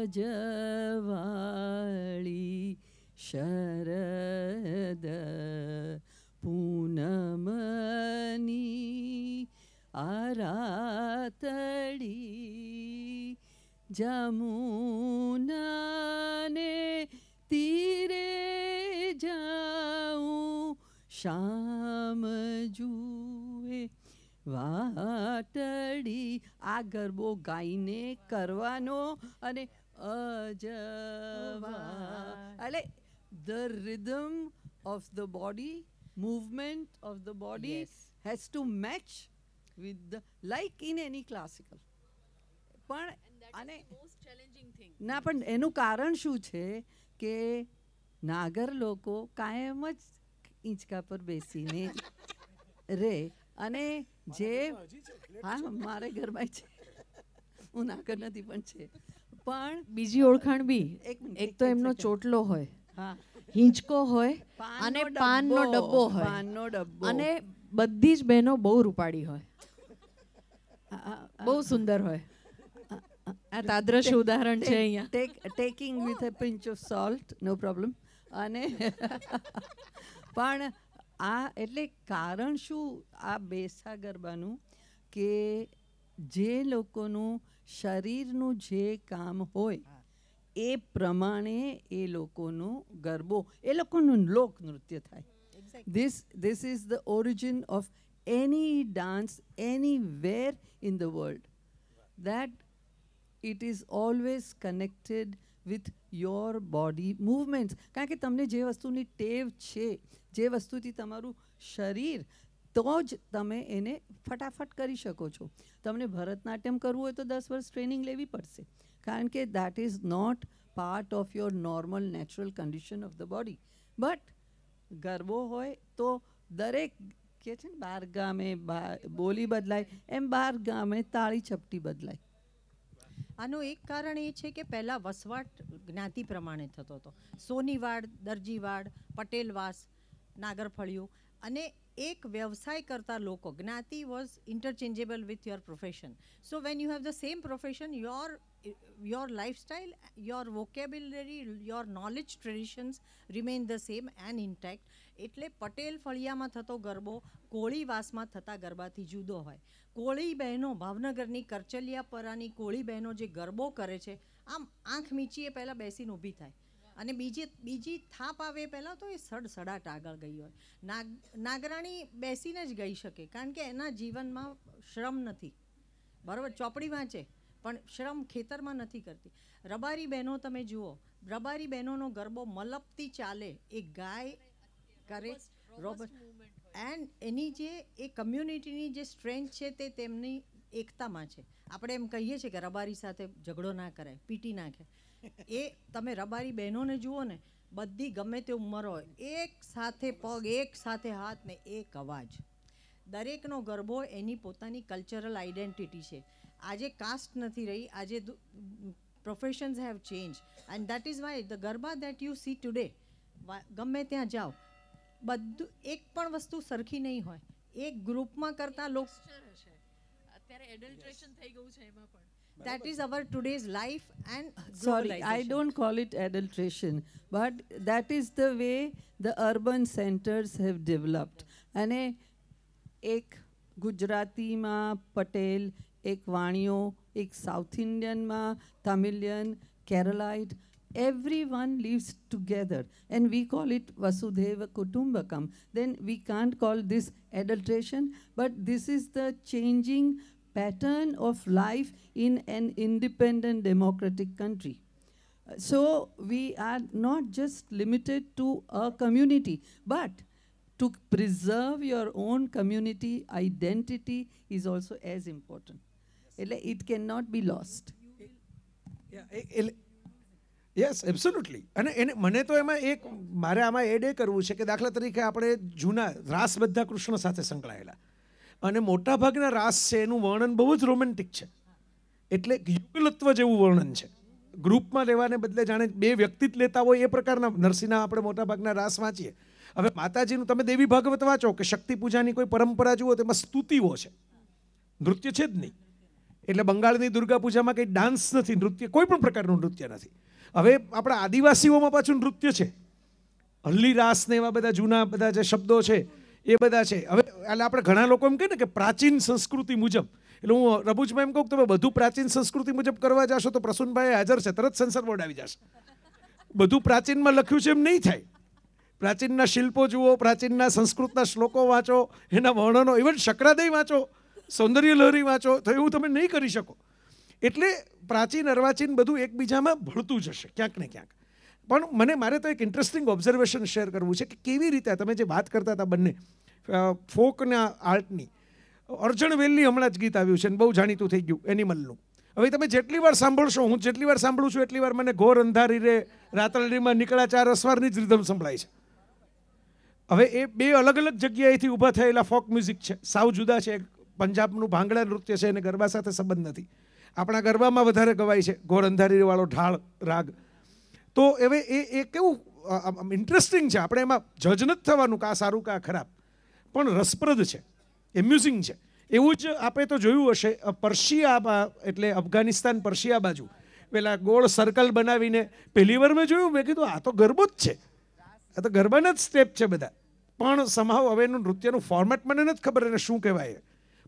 અજવાળી શરદ પૂનમની આરાતડી જમુનાને તીરે જાઉં શામ જુએ વાટડી આ ગરબો ગાઈને કરવાનો અને અજવા એટલે the rhythm of the body movement of the body has to match with the like in any classical પણ અને ના પણ એનું કારણ શું છે કે નાગર લોકો કાયમ જ ઇંચકા પર બેસીને રે અને જે હા મારે ઘરમાં છે હું નાકર નથી પણ છે પણ બીજી ઓળખાણ બી એક તો એમનો ચોટલો હોય હા હિંચકો હોય અને પાનનો ડબ્બો હોય પાનનો ડબ્બો અને બધી જ બહેનો બહુ રૂપાળી હોય બહુ સુંદર હોય આ તાદ્રશ ઉદાહરણ છે અહીંયા taking with a pinch of salt no problem અને પણ આ એટલે કારણ શું આ બેસા ગરબાનું કે જે લોકોનું શરીરનું જે કામ હોય એ પ્રમાણે એ લોકોનું ગરબો એ લોકોનું લોક નૃત્ય થાય this this is the origin of any dance anywhere in the world that it is always connected with your body movements કારણ કે તમને જે વસ્તુની ટેવ છે જે વસ્તુથી તમારું શરીર તો જ તમે એને ફટાફટ કરી શકો છો તમને ભરતનાટ્યમ કરવું હોય તો દસ વર્ષ ટ્રેનિંગ લેવી પડશે કારણ કે that is not part of your normal natural condition of the body but garbo હોય તો દરેક કે છે ને બાર ગામે બોલી બદલાય એમ બાર ગામે તાળી ચપટી બદલાય આનું એક કારણ એ છે કે પહેલાં વસવાટ જ્ઞાતિ પ્રમાણે થતો હતો સોનીવાડ દરજીવાડ પટેલવાસ નાગરફળિયું અને એક વ્યવસાય કરતા લોકો જ્ઞાતિ was interchangeable with your profession so when you have the same profession your your lifestyle, your vocabulary, your knowledge traditions remain the same and intact એટલે પટેલ ફળિયામાં થતો ગરબો કોળીવાસમાં થતા ગરબાથી જુદો હોય કોળી બહેનો ભાવનગરની કરચલિયાપરાની કોળી બહેનો જે ગરબો કરે છે આમ આંખ મીચીએ પહેલાં બેસીને ઊભી થાય અને બીજી બીજી થાપ આવે પહેલાં તો એ સડસડાટ આગળ ગઈ હોય નાગ નાગરાણી બેસીને જ ગઈ શકે કારણ કે એના જીવનમાં શ્રમ નથી બરાબર ચોપડી વાંચે પણ શ્રમ ખેતરમાં નથી કરતી રબારી બહેનો તમે જુઓ રબારી બહેનોનો ગરબો મલપથી ચાલે એ ગાય કરે રોબર એન્ડ એની જે એ કમ્યુનિટીની જે સ્ટ્રેન્થ છે તે તેમની એકતામાં છે આપણે એમ કહીએ છીએ કે રબારી સાથે ઝઘડો ના કરાય પીટી નાખે એ તમે રબારી બહેનોને જુઓ ને બધી ગમે તે ઉંમર હોય એક સાથે પગ એક સાથે હાથ ને એક અવાજ દરેકનો ગરબો એની પોતાની કલ્ચરલ આઈડેન્ટિટી છે આજે કાસ્ટ નથી રહી આજે professions have change and that is why the garba that you see today ગમે ત્યાં જાઓ બધું એક પણ વસ્તુ સરખી નહીં હોય એક ગ્રુપમાં કરતા લોકો અત્યારે એડલ્ટ્રેશન થઈ ગયું છે એમાં પણ that is our today's life and sorry i don't call it adulteration but that is the way the urban centers have developed અને એક ગુજરાતીમાં પટેલ એક વાણીઓ એક સાઉથ ઇન્ડિયનમાં Tamilian, Keralite everyone lives together and we call it vasudeva kutumbakam then we can't call this adulteration but this is the changing pattern of life in an independent democratic country so we are not just limited to a community but to preserve your own community identity is also as important એટલે it can not be lost yes absolutely અને એને મને તો એમાં એક મારે આમાં add a કરવું છે કે દાખલા તરીકે આપણે જૂના રાસ બધા કૃષ્ણ સાથે સંકળાયેલા અને મોટાભાગના રાસ છે એનું વર્ણન બહુ જ રોમેન્ટિક છે એટલે યુગલત્વ જેવું વર્ણન છે ગ્રુપમાં લેવાને બદલે જાણે બે વ્યક્તિ જ લેતા હોય એ પ્રકારના નરસિંહના આપણે મોટાભાગના રાસ વાંચીએ હવે માતાજીનું તમે દેવી ભાગવત વાંચો કે શક્તિ પૂજાની કોઈ પરંપરા જુઓ તેમાં સ્તુતિઓ છે નૃત્ય છે જ નહીં એટલે બંગાળની દુર્ગા પૂજામાં કંઈ ડાન્સ નથી નૃત્ય કોઈ પણ પ્રકારનું નૃત્ય નથી હવે આપણા આદિવાસીઓમાં પાછું નૃત્ય છે હલ્લી રાસ ને એવા બધા જૂના બધા જે શબ્દો છે એ બધા છે હવે એટલે આપણે ઘણા લોકો એમ કહે ને કે પ્રાચીન સંસ્કૃતિ મુજબ એટલે હું રબુજમાં એમ કહું તમે બધું પ્રાચીન સંસ્કૃતિ મુજબ કરવા જશો તો પ્રસુનભાઈ હાજર છે તરત સેન્સર બોર્ડ આવી જશે બધું પ્રાચીનમાં લખ્યું છે એમ નહીં થાય પ્રાચીનના શિલ્પો જુઓ પ્રાચીનના સંસ્કૃતના શ્લોકો વાંચો એના વર્ણનો ઇવન શકરાદય વાંચો સૌંદર્યલહરી વાંચો તો એવું તમે નહીં કરી શકો એટલે પ્રાચીન અર્વાચીન બધું એકબીજામાં ભળતું જશે ક્યાંક ને ક્યાંક પણ મને મારે તો એક ઇન્ટરેસ્ટિંગ ઓબ્ઝર્વેશન શેર કરવું છે કે કેવી રીતે તમે જે વાત કરતા હતા બંને ફોકના આર્ટની અર્જણ વેલની હમણાં જ ગીત આવ્યું છે અને બહુ જાણીતું થઈ ગયું એનિમલનું હવે તમે જેટલી વાર સાંભળશો હું જેટલી વાર સાંભળું છું એટલી વાર મને ઘોર અંધારી રે રાતરડીમાં નીકળ્યા ચાર અસવારની જ રીધમ સંભળાય છે હવે એ બે અલગ અલગ જગ્યાએથી ઊભા થયેલા ફોક મ્યુઝિક છે સાવ જુદા છે પંજાબનું ભાંગડા નૃત્ય છે એને ગરબા સાથે સંબંધ નથી આપણા ગરબામાં વધારે ગવાય છે ઘોરંધારીવાળો ઢાળ રાગ તો હવે એ એ કેવું ઇન્ટરેસ્ટિંગ છે આપણે એમાં જજ નથી થવાનું કે સારું કાં ખરાબ પણ રસપ્રદ છે એમ્યુઝિંગ છે એવું જ આપણે તો જોયું હશે પર્શિયામાં એટલે અફઘાનિસ્તાન પર્શિયા બાજુ પેલા ગોળ સર્કલ બનાવીને પહેલી વાર મેં જોયું મેં કીધું આ તો ગરબો જ છે આ તો ગરબાના જ સ્ટેપ છે બધા પણ સમાવ હવે એનું નૃત્યનું ફોર્મેટ મને નથી ખબર એને શું કહેવાય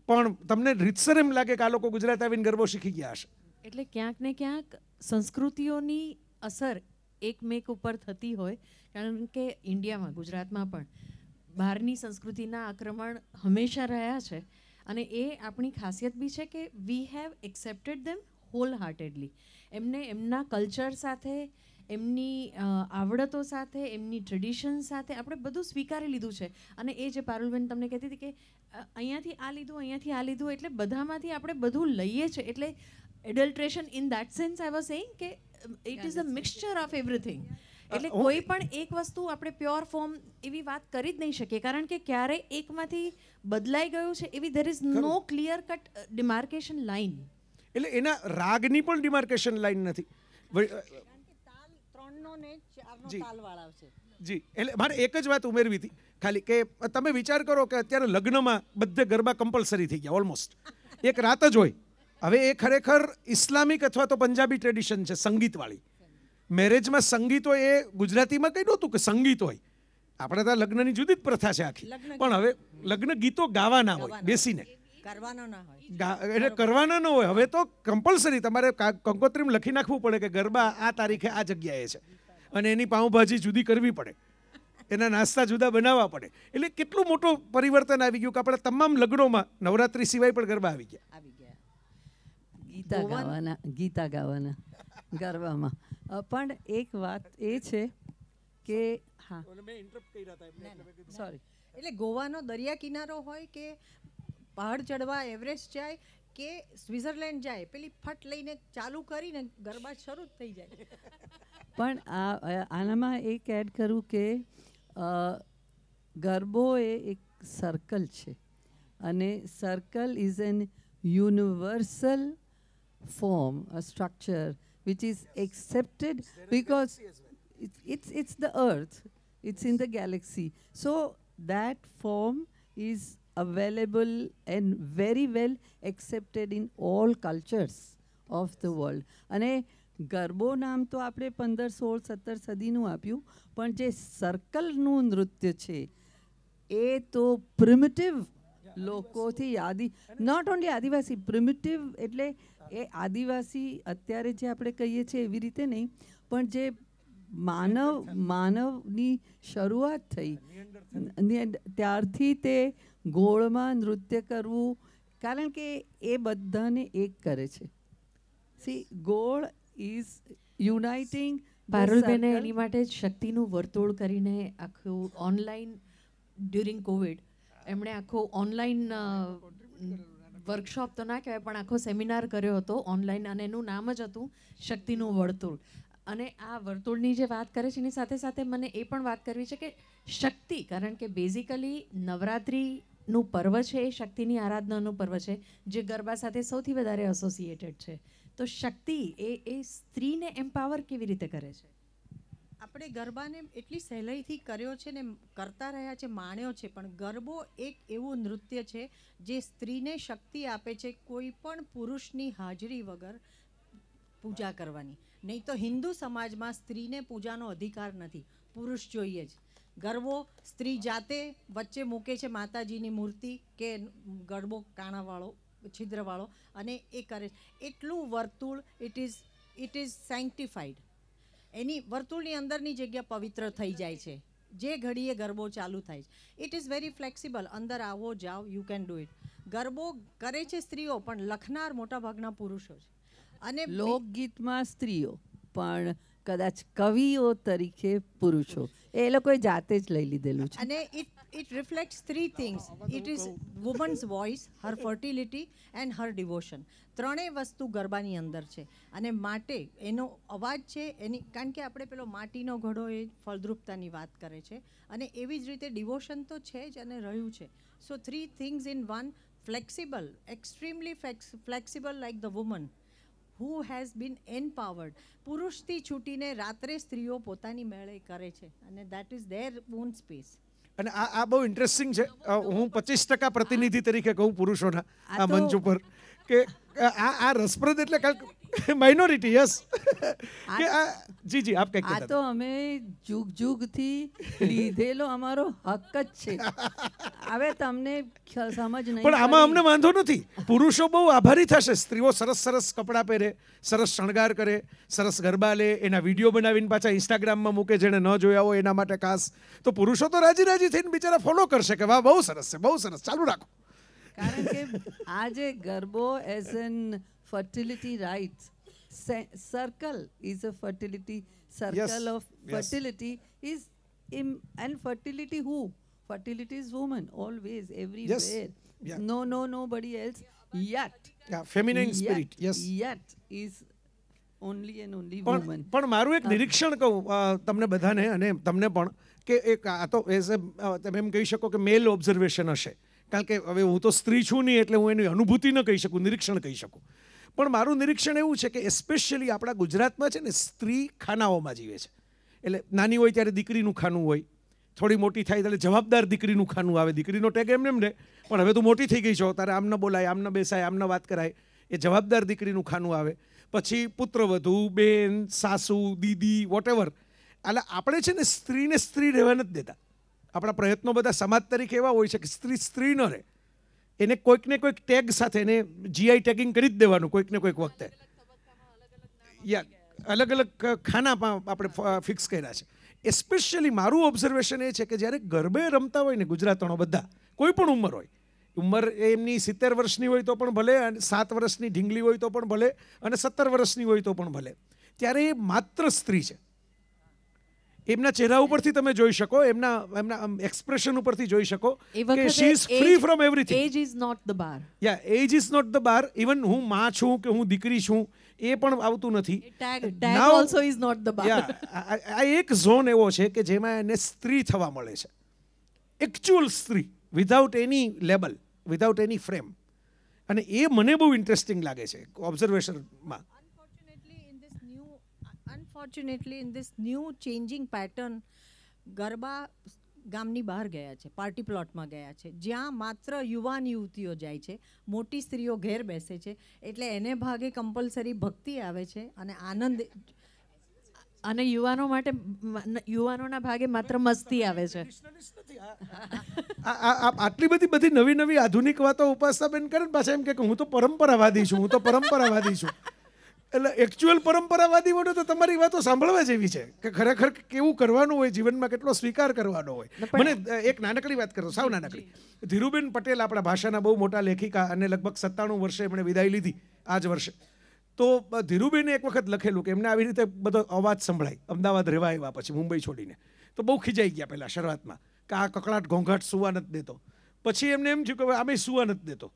પણ તમને રીતસર એમ લાગે કે આ લોકો ગુજરાત આવીને ગરબો શીખી ગયા હશે એટલે ક્યાંક ને ક્યાંક સંસ્કૃતિઓની અસર એકમેક ઉપર થતી હોય કારણ કે ઇન્ડિયામાં ગુજરાતમાં પણ બહારની સંસ્કૃતિના આક્રમણ હંમેશા રહ્યા છે અને એ આપણી ખાસિયત બી છે કે we have accepted them wholeheartedly એમને એમના કલ્ચર સાથે એમની આવડતો સાથે એમની ટ્રેડિશન સાથે આપણે બધું સ્વીકારી લીધું છે અને એ જે પારુલબેન તમને કહેતી હતી કે અહીંયાથી આ લીધું અહીંયાથી આ લીધું એટલે બધામાંથી આપણે બધું લઈએ છીએ એટલે adulteration in that sense I was saying કે it is a mixture of everything એટલે કોઈ પણ એક વસ્તુ આપણે પ્યોર ફોર્મ એવી વાત કરી જ નહીં શકીએ કારણ કે ક્યારે એકમાંથી બદલાઈ ગયું છે એવી there is no clear cut demarcation line એટલે એના રાગની પણ ડિમાર્કેશન લાઇન નથી જી એટલે મારે એક જ વાત ઉમેરવી હતી ખાલી કે તમે વિચાર કરો કે અત્યારે લગ્નમાં બધે ગરબા કમ્પલસરી થઈ ગયા ઓલમોસ્ટ એક રાત જ હોય હવે એ ખરેખર ઇસ્લામિક અથવા તો પંજાબી ટ્રેડિશન છે સંગીતવાળી મેરેજમાં સંગીત હોય એ ગુજરાતીમાં કંઈ નહોતું કે સંગીત હોય આપણે ત્યાં લગ્નની જુદી જ પ્રથા છે આખી પણ હવે લગ્ન ગીતો ગાવાના હોય બેસીને એટલે કરવાના ન હોય હવે તો કમ્પલસરી તમારે કંકોત્રીમાં લખી નાખવું પડે કે ગરબા આ તારીખે આ જગ્યાએ છે અને એની પાઉંભાજી જુદી કરવી પડે એના નાસ્તા જુદા બનાવવા પડે એટલે કેટલું મોટું પરિવર્તન આવી ગયું કે આપણા તમામ લગ્નોમાં નવરાત્રી સિવાય પણ ગરબા આવી ગયા આવી ગયા ગીતા ગાવાના ગીતા ગાવાના ગરબામાં પણ એક વાત એ છે કે હા સોરી એટલે ગોવાનો દરિયા કિનારો હોય કે પહાડ ચડવા એવરેસ્ટ જાય કે સ્વિટ્ઝરલેન્ડ જાય પેલી ફટ લઈને ચાલુ કરીને ગરબા શરૂ થઈ જાય પણ આ આનામાં એક એડ કરું કે ગરબો એ એક સર્કલ છે અને circle is an universal form a structure which is accepted because it's, it's, it's the earth, it's in the galaxy. So that form is available and very well accepted in all cultures of the world. And ગરબો નામ તો આપણે પંદર સોળ સત્તર સદીનું આપ્યું પણ જે સર્કલનું નૃત્ય છે એ તો પ્રિમિટિવ લોકોથી આદિ નોટ ઓન્લી આદિવાસી પ્રિમિટિવ એટલે એ આદિવાસી અત્યારે જે આપણે કહીએ છીએ એવી રીતે નહીં પણ જે માનવ માનવની શરૂઆત થઈ ત્યારથી તે ગોળમાં નૃત્ય કરવું કારણ કે એ બધાને એક કરે છે સી ગોળ ઇઝ યુનાઇટિંગ પારુલબેને એની માટે શક્તિનું વર્તુળ કરીને આખું ઓનલાઈન ડ્યુરિંગ કોવિડ એમણે આખો ઓનલાઈન વર્કશોપ તો ના કહેવાય પણ આખો સેમિનાર કર્યો હતો ઓનલાઈન અને એનું નામ જ હતું શક્તિનું વર્તુળ અને આ વર્તુળની જે વાત કરે છે એની સાથે સાથે મને એ પણ વાત કરવી છે કે શક્તિ કારણ કે બેઝિકલી નવરાત્રિનું પર્વ છે એ શક્તિની આરાધનાનું પર્વ છે જે ગરબા સાથે સૌથી વધારે એસોસિએટેડ છે તો શક્તિ એ એ સ્ત્રીને એમ્પાવર કેવી રીતે કરે છે આપણે ગરબાને એટલી સહેલાઈથી કર્યો છે ને કરતા રહ્યા છે માણ્યો છે પણ ગરબો એક એવું નૃત્ય છે જે સ્ત્રીને શક્તિ આપે છે કોઈ પણ પુરુષની હાજરી વગર પૂજા કરવાની નહીં તો હિન્દુ સમાજમાં સ્ત્રીને પૂજાનો અધિકાર નથી પુરુષ જોઈએ જ ગરબો સ્ત્રી જાતે વચ્ચે મૂકે છે માતાજીની મૂર્તિ કે ગરબો કાણાવાળો છિદ્રવાળો અને એ કરે એટલું વર્તુળ it is it is sanctified એની વર્તુળની અંદરની જગ્યા પવિત્ર થઈ જાય છે જે ઘડીએ ગરબો ચાલુ થાય છે ઇટ ઇઝ વેરી ફ્લેક્સિબલ અંદર આવો જાઓ યુ કેન ડુ ઇટ ગરબો કરે છે સ્ત્રીઓ પણ લખનાર મોટાભાગના પુરુષો છે અને લોકગીતમાં સ્ત્રીઓ પણ કદાચ કવિઓ તરીકે પુરુષો એ લોકોએ જાતે જ લઈ લીધેલું છે અને it it reflects three things it is woman's voice her fertility and her devotion ત્રણેય વસ્તુ ગરબાની અંદર છે અને માટે એનો અવાજ છે એની કારણ કે આપણે પેલો માટીનો ઘડો એ ફળદ્રુપતાની વાત કરે છે અને એવી જ રીતે ડિવોશન તો છે જ અને રહ્યું છે so three things in one flexible extremely flexible like the woman who has been empowered પુરુષથી છૂટીને રાત્રે સ્ત્રીઓ પોતાની મેળે કરે છે અને that is their own space અને આ આ બહુ ઇન્ટરેસ્ટિંગ છે હું પચીસ ટકા પ્રતિનિધિ તરીકે કહું પુરુષોના આ મંચ ઉપર કે આ આ રસપ્રદ એટલે કંઈક માઇનોરિટી યસ જી જી આપ આ તો અમે જુગ જુગથી લીધેલો અમારો હક જ છે હવે તમને સમજ નહીં પણ આમાં અમને વાંધો નથી પુરુષો બહુ આભારી થશે સ્ત્રીઓ સરસ સરસ કપડાં પહેરે સરસ શણગાર કરે સરસ ગરબા લે એના વિડીયો બનાવીને પાછા ઇન્સ્ટાગ્રામમાં મૂકે જેણે ન જોયા હોય એના માટે ખાસ તો પુરુષો તો રાજી રાજી થઈને બિચારા ફોલો કરશે કે વાહ બહુ સરસ છે બહુ સરસ ચાલુ રાખો કારણ કે આજે ગરબો as an fertility rights. Se circle is a fertility circle yes. of fertility yes. is Im and fertility who fertility is woman always everywhere yes. yeah. no no nobody else yet yeah, feminine yet, spirit yes yet is only and only woman પણ મારું એક નિરીક્ષણ કહું તમને બધાને અને તમને પણ કે એક આ તો એઝ અ તમે એમ કહી શકો કે મેલ ઓબ્ઝર્વેશન હશે કારણ કે હવે હું તો સ્ત્રી છું નહીં એટલે હું એની અનુભૂતિ ન કહી શકું નિરીક્ષણ કહી શકું પણ મારું નિરીક્ષણ એવું છે કે એસ્પેશિયલી આપણા ગુજરાતમાં છે ને સ્ત્રી ખાનાઓમાં જીવે છે એટલે નાની હોય ત્યારે દીકરીનું ખાનું હોય થોડી મોટી થાય ત્યારે જવાબદાર દીકરીનું ખાનું આવે દીકરીનો ટેગ એમને એમને પણ હવે તું મોટી થઈ ગઈ છો તારે આમને બોલાય આમને બેસાય આમને વાત કરાય એ જવાબદાર દીકરીનું ખાનું આવે પછી પુત્રવધુ બેન સાસુ દીદી વોટેવર એટલે આપણે છે ને સ્ત્રીને સ્ત્રી રહેવા નથી દેતા આપણા પ્રયત્નો બધા સમાજ તરીકે એવા હોય છે કે સ્ત્રી સ્ત્રી ન રહે એને કોઈકને કોઈક ટેગ સાથે એને જીઆઈ ટેગિંગ કરી જ દેવાનું કોઈકને કોઈક વખતે યા અલગ અલગ ખાનામાં આપણે ફિક્સ કર્યા છે એસ્પેશિયલી મારું ઓબ્ઝર્વેશન એ છે કે જ્યારે ગરબે રમતા હોય ને ગુજરાતનો બધા કોઈ પણ ઉંમર હોય ઉંમર એમની સિત્તેર વર્ષની હોય તો પણ ભલે અને સાત વર્ષની ઢીંગલી હોય તો પણ ભલે અને સત્તર વર્ષની હોય તો પણ ભલે ત્યારે એ માત્ર સ્ત્રી છે એમના ચહેરા ઉપરથી તમે જોઈ શકો એમના એમના એક્સપ્રેશન ઉપરથી જોઈ શકો કે she is free from everything age is not the bar યા age is not the bar even હું માં છું કે હું દીકરી છું એ પણ આવતું નથી tag also is not the bar આ એક ઝોન એવો છે કે જેમાં એને સ્ત્રી થવા મળે છે એકચ્યુઅલ સ્ત્રી without any label without any frame અને એ મને બહુ ઇન્ટરેસ્ટિંગ લાગે છે ઓબ્ઝર્વેશનમાં unfortunately in this new changing pattern Garba ગામની બહાર ગયા છે પાર્ટી પ્લોટમાં ગયા છે જ્યાં માત્ર યુવાન યુવતીઓ જાય છે મોટી સ્ત્રીઓ ઘેર બેસે છે એટલે એને ભાગે કમ્પલસરી ભક્તિ આવે છે અને આનંદ અને યુવાનો માટે યુવાનોના ભાગે માત્ર મસ્તી આવે છે આટલી બધી બધી નવી નવી આધુનિક વાતો ઉપાસનાબેન કરે ને પાછા એમ કે હું તો પરંપરાવાદી છું હું તો પરંપરાવાદી છું એટલે એકચ્યુઅલ પરંપરાવાદી વડો તો તમારી વાતો સાંભળવા જેવી છે કે ખરેખર કેવું કરવાનું હોય જીવનમાં કેટલો સ્વીકાર કરવાનો હોય મને એક નાનકડી વાત કરો સાવ નાનકડી ધીરુબેન પટેલ આપણા ભાષાના બહુ મોટા લેખિકા અને લગભગ સત્તાણું વર્ષે એમણે વિદાય લીધી આ જ વર્ષે તો ધીરુબેને એક વખત લખેલું કે એમને આવી રીતે બધો અવાજ સંભળાય અમદાવાદ રહેવા આવ્યા પછી મુંબઈ છોડીને તો બહુ ખીજાઈ ગયા પહેલાં શરૂઆતમાં કે આ કકળાટ ઘોંઘાટ સુવા નથી દેતો પછી એમને એમ થયું કે આમે સુવા નથી દેતો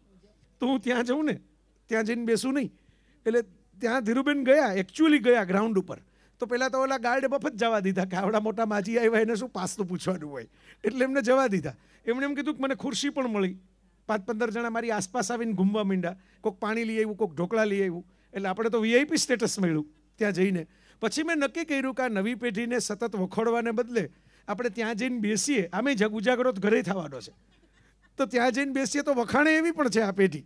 તો હું ત્યાં જઉં ને ત્યાં જઈને બેસું નહીં એટલે ત્યાં ધીરુબેન ગયા એકચ્યુઅલી ગયા ગ્રાઉન્ડ ઉપર તો પહેલાં તો ઓલા ગાર્ડ બફત જવા દીધા કે આવડા મોટા માજી આવ્યા એને શું પાસ પૂછવાનું હોય એટલે એમને જવા દીધા એમણે એમ કીધું કે મને ખુરશી પણ મળી પાંચ પંદર જણા મારી આસપાસ આવીને ઘૂમવા માંડ્યા કોઈક પાણી લઈ આવ્યું કોઈક ઢોકળા લઈ આવ્યું એટલે આપણે તો વીઆઈપી સ્ટેટસ મળ્યું ત્યાં જઈને પછી મેં નક્કી કર્યું કે આ નવી પેઢીને સતત વખોડવાને બદલે આપણે ત્યાં જઈને બેસીએ આમે જગ ઉજાગરો ઘરે થવાનો છે તો ત્યાં જઈને બેસીએ તો વખાણે એવી પણ છે આ પેઢી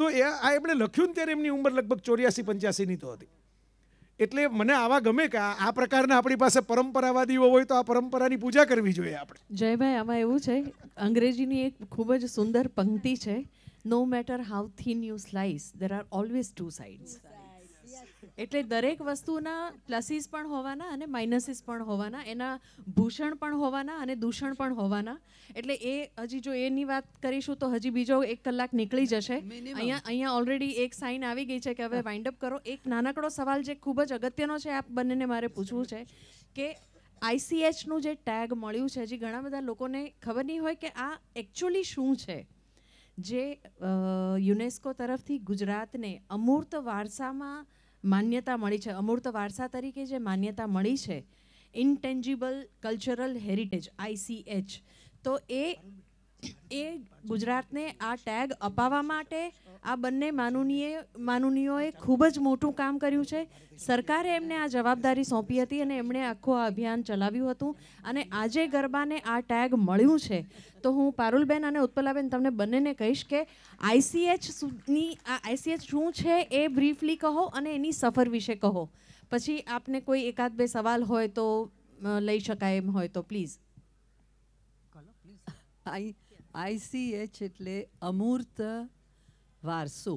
તો એ આ એમણે લખ્યું ને ત્યારે એમની ઉંમર લગભગ ચોર્યાસી પંચ્યાસીની તો હતી એટલે મને આવા ગમે કે આ પ્રકારના આપણી પાસે પરંપરાવાદીઓ હોય તો આ પરંપરાની પૂજા કરવી જોઈએ આપણે જયભાઈ આમાં એવું છે અંગ્રેજીની એક ખૂબ જ સુંદર પંક્તિ છે no matter how thin you slice there are always two sides એટલે દરેક વસ્તુના પ્લસીસ પણ હોવાના અને માઇનસીસ પણ હોવાના એના ભૂષણ પણ હોવાના અને દૂષણ પણ હોવાના એટલે એ હજી જો એની વાત કરીશું તો હજી બીજો એક કલાક નીકળી જશે અહીંયા અહીંયા ઓલરેડી એક સાઇન આવી ગઈ છે કે હવે વાઇન્ડ અપ કરો એક નાનકડો સવાલ જે ખૂબ જ અગત્યનો છે આપ બંનેને મારે પૂછવું છે કે આઈસીએચનું જે ટેગ મળ્યું છે હજી ઘણા બધા લોકોને ખબર નહીં હોય કે આ એકચ્યુઅલી શું છે જે યુનેસ્કો તરફથી ગુજરાતને અમૂર્ત વારસામાં માન્યતા મળી છે અમૂર્ત વારસા તરીકે જે માન્યતા મળી છે ઇન્ટેન્જિબલ કલ્ચરલ હેરિટેજ આઈસીએચ તો એ એ ગુજરાતને આ ટેગ અપાવવા માટે આ બંને માનનીય માનનીયોએ ખૂબ જ મોટું કામ કર્યું છે સરકારે એમને આ જવાબદારી સોંપી હતી અને એમણે આખું આ અભિયાન ચલાવ્યું હતું અને આજે ગરબાને આ ટેગ મળ્યું છે તો હું પારુલબેન અને ઉત્પલાબેન તમને બંનેને કહીશ કે આઈસીએચની આ આઈસીએચ શું છે એ બ્રીફલી કહો અને એની સફર વિશે કહો પછી આપને કોઈ એકાદ બે સવાલ હોય તો લઈ શકાય એમ હોય તો પ્લીઝ આઈ આઈસીએચ એટલે અમૂર્ત વારસો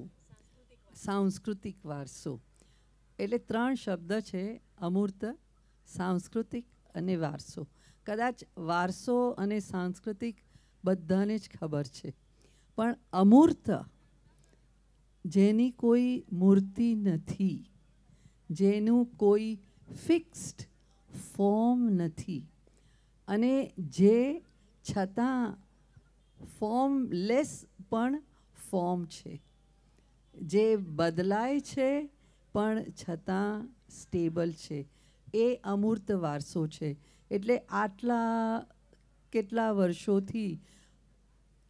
સાંસ્કૃતિક વારસો એટલે ત્રણ શબ્દ છે અમૂર્ત સાંસ્કૃતિક અને વારસો કદાચ વારસો અને સાંસ્કૃતિક બધાને જ ખબર છે પણ અમૂર્ત જેની કોઈ મૂર્તિ નથી જેનું કોઈ ફિક્સ્ડ ફોર્મ નથી અને જે છતાં ફોર્મલેસ પણ ફોર્મ છે જે બદલાય છે પણ છતાં સ્ટેબલ છે એ અમૂર્ત વારસો છે એટલે આટલા કેટલા વર્ષોથી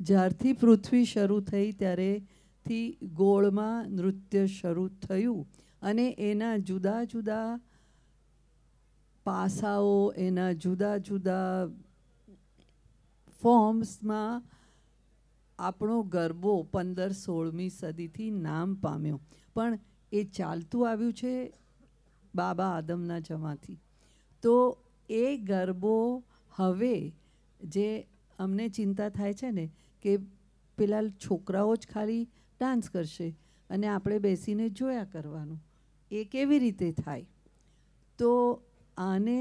જ્યારથી પૃથ્વી શરૂ થઈ ત્યારેથી ગોળમાં નૃત્ય શરૂ થયું અને એના જુદા જુદા પાસાઓ એના જુદા જુદા ફોર્મ્સમાં આપણો ગરબો પંદર સોળમી સદીથી નામ પામ્યો પણ એ ચાલતું આવ્યું છે બાબા આદમના જમાથી તો એ ગરબો હવે જે અમને ચિંતા થાય છે ને કે પેલા છોકરાઓ જ ખાલી ડાન્સ કરશે અને આપણે બેસીને જોયા કરવાનું એ કેવી રીતે થાય તો આને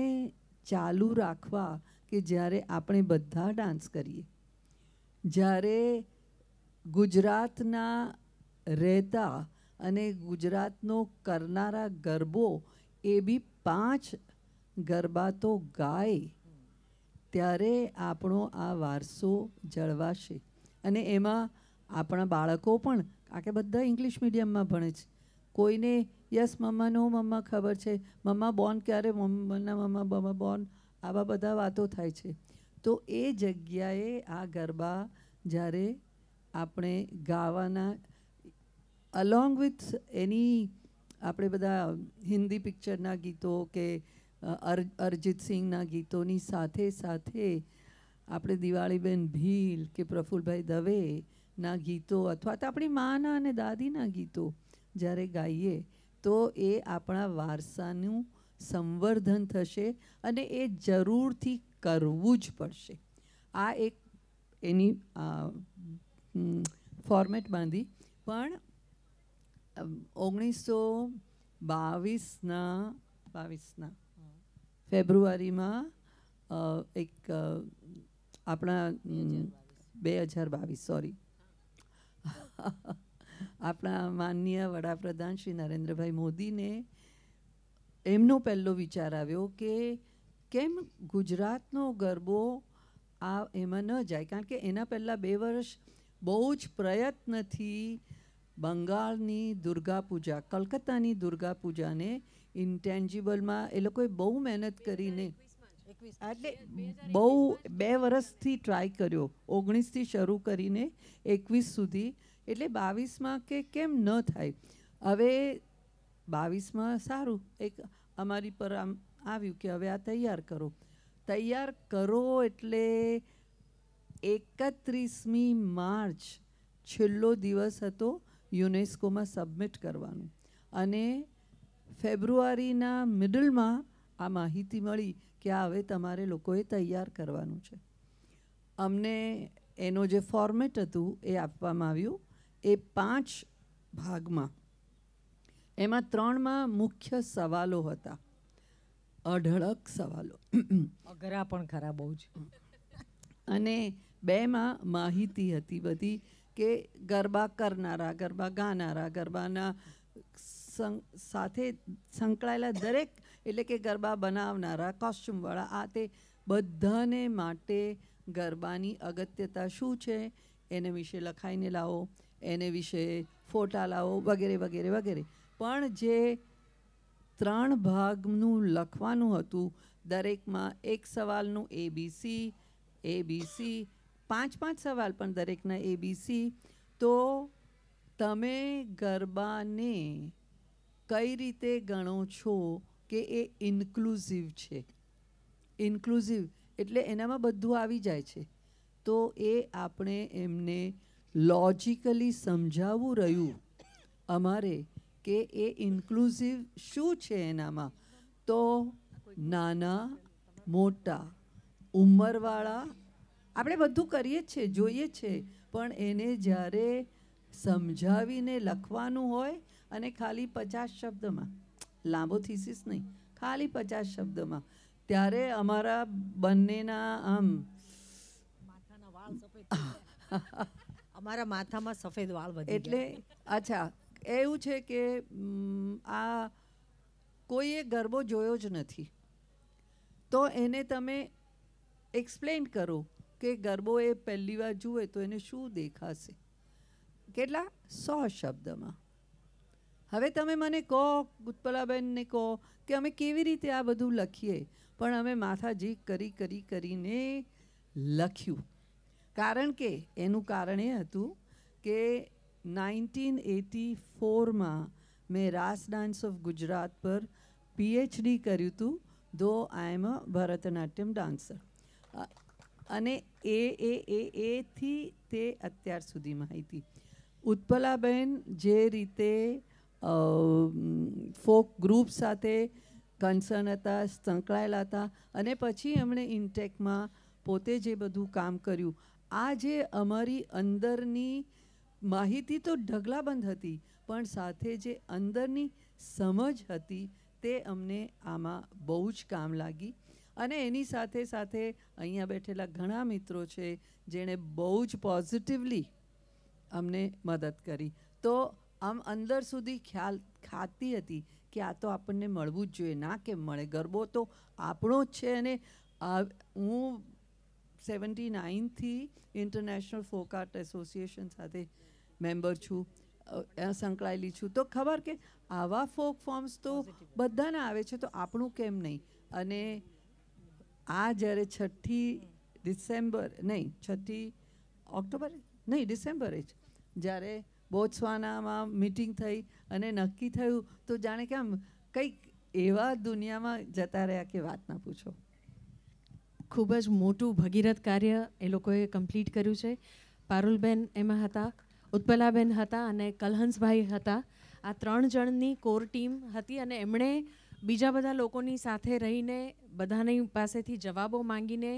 ચાલુ રાખવા કે જ્યારે આપણે બધા ડાન્સ કરીએ જ્યારે ગુજરાતના રહેતા અને ગુજરાતનો કરનારા ગરબો એ બી પાંચ ગરબા તો ગાય ત્યારે આપણો આ વારસો જળવાશે અને એમાં આપણા બાળકો પણ કારણ કે બધા ઇંગ્લિશ મીડિયમમાં ભણે છે કોઈને યસ મમ્મા નો મમ્મા ખબર છે મમ્મા બોન ક્યારે મમ્મા મમ્મા બોન આવા બધા વાતો થાય છે તો એ જગ્યાએ આ ગરબા જ્યારે આપણે ગાવાના અલોંગ વિથ એની આપણે બધા હિન્દી પિક્ચરના ગીતો કે અરજીત સિંહના ગીતોની સાથે સાથે આપણે દિવાળીબેન ભીલ કે પ્રફુલભાઈ દવેના ગીતો અથવા તો આપણી માના અને દાદીના ગીતો જ્યારે ગાઈએ તો એ આપણા વારસાનું સંવર્ધન થશે અને એ જરૂરથી કરવું જ પડશે આ એક એની ફોર્મેટ બાંધી પણ ઓગણીસો બાવીસના બાવીસના ફેબ્રુઆરીમાં એક આપણા બે હજાર બાવીસ સોરી આપણા માનનીય વડાપ્રધાન શ્રી નરેન્દ્રભાઈ મોદીને એમનો પહેલો વિચાર આવ્યો કે કેમ ગુજરાતનો ગરબો આ એમાં ન જાય કારણ કે એના પહેલાં બે વર્ષ બહુ જ પ્રયત્નથી બંગાળની દુર્ગા પૂજા કલકત્તાની દુર્ગા પૂજાને ઇન્ટેન્જિબલમાં એ લોકોએ બહુ મહેનત કરીને એટલે બહુ બે વર્ષથી ટ્રાય કર્યો ઓગણીસથી શરૂ કરીને એકવીસ સુધી એટલે બાવીસમાં કે કેમ ન થાય હવે બાવીસમાં સારું એક અમારી પર આમ આવ્યું કે હવે આ તૈયાર કરો તૈયાર કરો એટલે એકત્રીસમી માર્ચ છેલ્લો દિવસ હતો યુનેસ્કોમાં સબમિટ કરવાનું અને ફેબ્રુઆરીના મિડલમાં આ માહિતી મળી કે હવે તમારે લોકોએ તૈયાર કરવાનું છે અમને એનો જે ફોર્મેટ હતું એ આપવામાં આવ્યું એ પાંચ ભાગમાં એમાં ત્રણમાં મુખ્ય સવાલો હતા અઢળક સવાલો અઘરા પણ ખરા બહુ જ અને બેમાં માહિતી હતી બધી કે ગરબા કરનારા ગરબા ગાનારા ગરબાના સાથે સંકળાયેલા દરેક એટલે કે ગરબા બનાવનારા કોસ્ટ્યુમવાળા આ તે બધાને માટે ગરબાની અગત્યતા શું છે એને વિશે લખાઈને લાવો એને વિશે ફોટા લાવો વગેરે વગેરે વગેરે પણ જે ત્રણ ભાગનું લખવાનું હતું દરેકમાં એક સવાલનું એબીસી એબીસી પાંચ પાંચ સવાલ પણ દરેકના એબીસી તો તમે ગરબાને કઈ રીતે ગણો છો કે એ ઇન્ક્લુઝિવ છે ઇન્ક્લુઝિવ એટલે એનામાં બધું આવી જાય છે તો એ આપણે એમને લોજિકલી સમજાવવું રહ્યું અમારે કે એ ઇન્ક્લુઝિવ શું છે એનામાં તો નાના મોટા ઉંમરવાળા આપણે બધું કરીએ છીએ જોઈએ છીએ પણ એને જ્યારે સમજાવીને લખવાનું હોય અને ખાલી પચાસ શબ્દમાં લાંબો થીસીસ નહીં ખાલી પચાસ શબ્દમાં ત્યારે અમારા બંનેના આમ અમારા માથામાં સફેદ વાળ એટલે અચ્છા એવું છે કે આ કોઈએ ગરબો જોયો જ નથી તો એને તમે એક્સપ્લેન કરો કે ગરબો એ પહેલી વાર જુએ તો એને શું દેખાશે કેટલા સો શબ્દમાં હવે તમે મને કહો ઉત્પલાબેનને કહો કે અમે કેવી રીતે આ બધું લખીએ પણ અમે માથાજી કરી કરી કરીને લખ્યું કારણ કે એનું કારણ એ હતું કે નાઇન્ટીન એટી ફોરમાં મેં રાસ ડાન્સ ઓફ ગુજરાત પર પીએચડી કર્યું હતું ધો આઈ એમ અ ભરતનાટ્યમ ડાન્સર અને એ એ એ એથી તે અત્યાર સુધી માહિતી ઉત્પલાબેન જે રીતે ફોક ગ્રુપ સાથે કન્સર્ન હતા સંકળાયેલા હતા અને પછી એમણે ઇન્ટેકમાં પોતે જે બધું કામ કર્યું આ જે અમારી અંદરની માહિતી તો ઢગલાબંધ હતી પણ સાથે જે અંદરની સમજ હતી તે અમને આમાં બહુ જ કામ લાગી અને એની સાથે સાથે અહીંયા બેઠેલા ઘણા મિત્રો છે જેણે બહુ જ પોઝિટિવલી અમને મદદ કરી તો આમ અંદર સુધી ખ્યાલ ખાતી હતી કે આ તો આપણને મળવું જ જોઈએ ના કે મળે ગરબો તો આપણો જ છે અને હું સેવન્ટી નાઇનથી ઇન્ટરનેશનલ ફોક આર્ટ એસોસિએશન સાથે મેમ્બર છું સંકળાયેલી છું તો ખબર કે આવા ફોક ફોર્મ્સ તો બધાને આવે છે તો આપણું કેમ નહીં અને આ જ્યારે છઠ્ઠી ડિસેમ્બર નહીં છઠ્ઠી ઓક્ટોબર નહીં ડિસેમ્બરે જ જ્યારે બોત્સવાનામાં મિટિંગ થઈ અને નક્કી થયું તો જાણે કે આમ કંઈક એવા દુનિયામાં જતા રહ્યા કે વાત ના પૂછો ખૂબ જ મોટું ભગીરથ કાર્ય એ લોકોએ કમ્પ્લીટ કર્યું છે પારુલબેન એમાં હતા ઉત્પલાબેન હતા અને કલહંસભાઈ હતા આ ત્રણ જણની કોર ટીમ હતી અને એમણે બીજા બધા લોકોની સાથે રહીને બધાની પાસેથી જવાબો માંગીને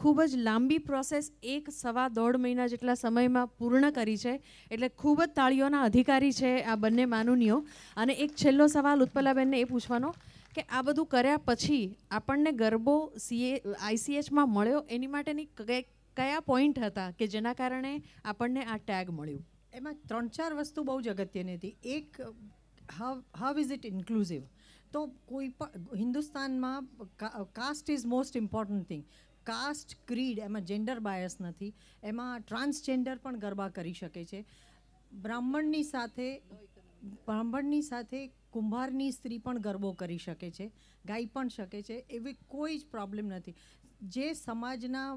ખૂબ જ લાંબી પ્રોસેસ એક સવા દોઢ મહિના જેટલા સમયમાં પૂર્ણ કરી છે એટલે ખૂબ જ તાળીઓના અધિકારી છે આ બંને માનુનીઓ અને એક છેલ્લો સવાલ ઉત્પલાબેનને એ પૂછવાનો કે આ બધું કર્યા પછી આપણને ગરબો સીએ આઈસીએચમાં મળ્યો એની માટેની કયા પોઈન્ટ હતા કે જેના કારણે આપણને આ ટેગ મળ્યું એમાં ત્રણ ચાર વસ્તુ બહુ જ અગત્યની હતી એક how how is it inclusive તો કોઈ પણ હિન્દુસ્તાનમાં caste is most important thing caste creed એમાં જેન્ડર બાયસ નથી એમાં ટ્રાન્સજેન્ડર પણ ગરબા કરી શકે છે બ્રાહ્મણની સાથે બ્રાહ્મણની સાથે કુંભારની સ્ત્રી પણ ગરબો કરી શકે છે ગાઈ પણ શકે છે એવી કોઈ જ પ્રોબ્લેમ નથી જે સમાજના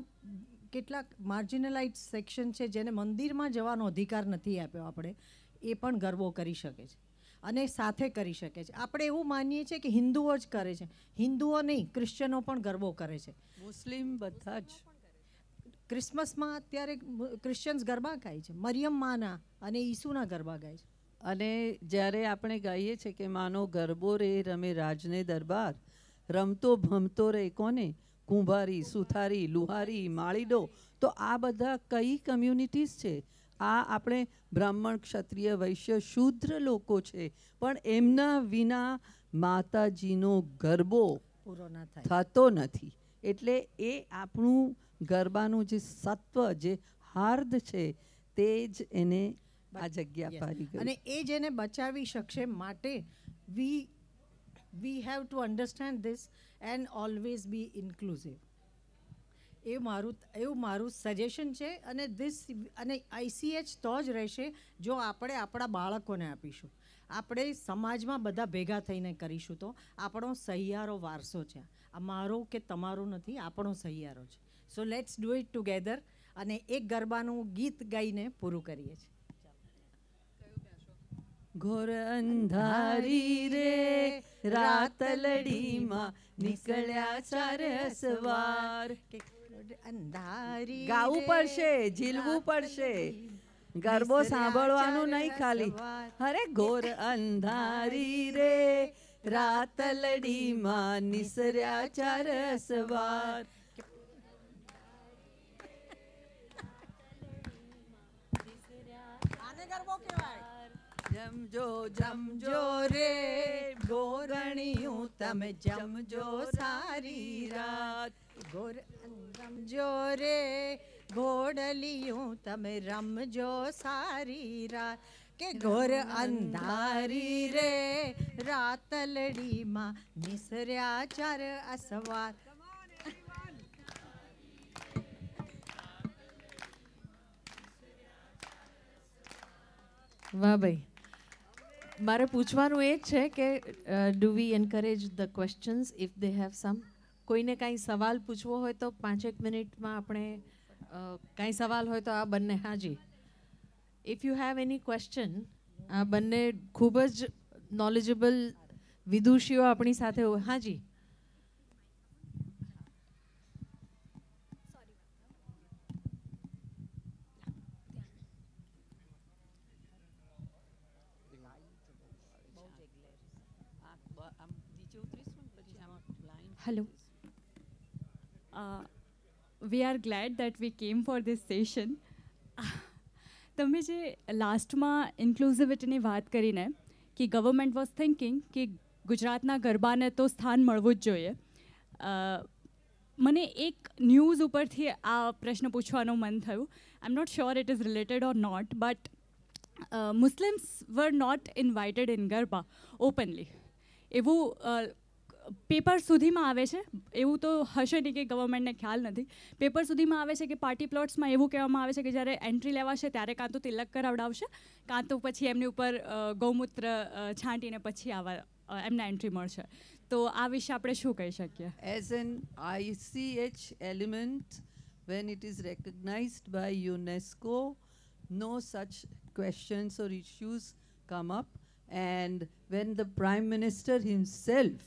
કેટલાક માર્જિનલાઇઝ સેક્શન છે જેને મંદિરમાં જવાનો અધિકાર નથી આપ્યો આપણે એ પણ ગરબો કરી શકે છે અને સાથે કરી શકે છે આપણે એવું માનીએ છીએ કે હિન્દુઓ જ કરે છે હિન્દુઓ નહીં ક્રિશ્ચનો પણ ગરબો કરે છે મુસ્લિમ બધા જ ક્રિસમસમાં અત્યારે ક્રિશ્ચન્સ ગરબા ગાય છે મરિયમ માના અને ઈસુના ગરબા ગાય છે અને જ્યારે આપણે ગાઈએ છીએ કે માનો ગરબો રે રમે રાજને દરબાર રમતો ભમતો રે કોને કુંભારી સુથારી લુહારી માળીડો તો આ બધા કઈ કમ્યુનિટીઝ છે આ આપણે બ્રાહ્મણ ક્ષત્રિય વૈશ્ય શુદ્ર લોકો છે પણ એમના વિના માતાજીનો ગરબો થતો નથી એટલે એ આપણું ગરબાનું જે સત્વ જે હાર્દ છે તે જ એને આ જગ્યા પારી અને એ જેને બચાવી શકશે માટે we we have to understand this and always be inclusive એ મારું એવું મારું સજેશન છે અને ધીસ અને આઈસીએચ તો જ રહેશે જો આપણે આપણા બાળકોને આપીશું આપણે સમાજમાં બધા ભેગા થઈને કરીશું તો આપણો સહિયારો વારસો છે આ મારો કે તમારો નથી આપણો સહિયારો છે so let's do it together અને એક ગરબાનું ગીત ગાઈને પૂરું કરીએ છીએ ઘોર અંધારી રે રાત લડીમાં નીકળ્યા ચારસવાર અંધારી ગાવું પડશે ઝીલવું પડશે ગરબો સાંભળવાનું નહીં ખાલી અરે ઘોર અંધારી રે રાત લડીમાં નિસર્યા ચારસવાર जमजो जमजो रे गोरणियों तम जमजो सारी रात गोर जो रे घोड़ियों तम रमजो सारी रात के घोर अंधारी रे रात लड़ी माँ मिसरिया चर असवार वाह भाई મારે પૂછવાનું એ છે કે do we encourage the questions if they have some કોઈને કાંઈ સવાલ પૂછવો હોય તો પાંચેક મિનિટમાં આપણે કાંઈ સવાલ હોય તો આ બંને હાજી if you have any question આ બંને ખૂબ જ નોલેજેબલ વિદુષીઓ આપણી સાથે હાજી Hello. Uh, we are glad that we came for this session. તમે જે લાસ્ટમાં ઇન્ક્લુઝિવિટીની વાત કરીને કે ગવર્મેન્ટ વોઝ થિંકિંગ કે ગુજરાતના ગરબાને તો સ્થાન મળવું જ જોઈએ મને એક ન્યૂઝ ઉપરથી આ પ્રશ્ન પૂછવાનું મન થયું I am not sure it is related or not but Muslims were not invited in Garba openly એવું પેપર સુધીમાં આવે છે એવું તો હશે નહીં કે ગવર્મેન્ટને ખ્યાલ નથી પેપર સુધીમાં આવે છે કે પાર્ટી પ્લોટ્સમાં એવું કહેવામાં આવે છે કે જ્યારે એન્ટ્રી લેવાશે ત્યારે કાં તો તિલક કરાવડાવશે કાં તો પછી એમની ઉપર ગૌમૂત્ર છાંટીને પછી આવા એમને એન્ટ્રી મળશે તો આ વિશે આપણે શું કહી શકીએ as an ICH element when it is recognized by UNESCO no such questions or issues come up. And when the Prime Minister himself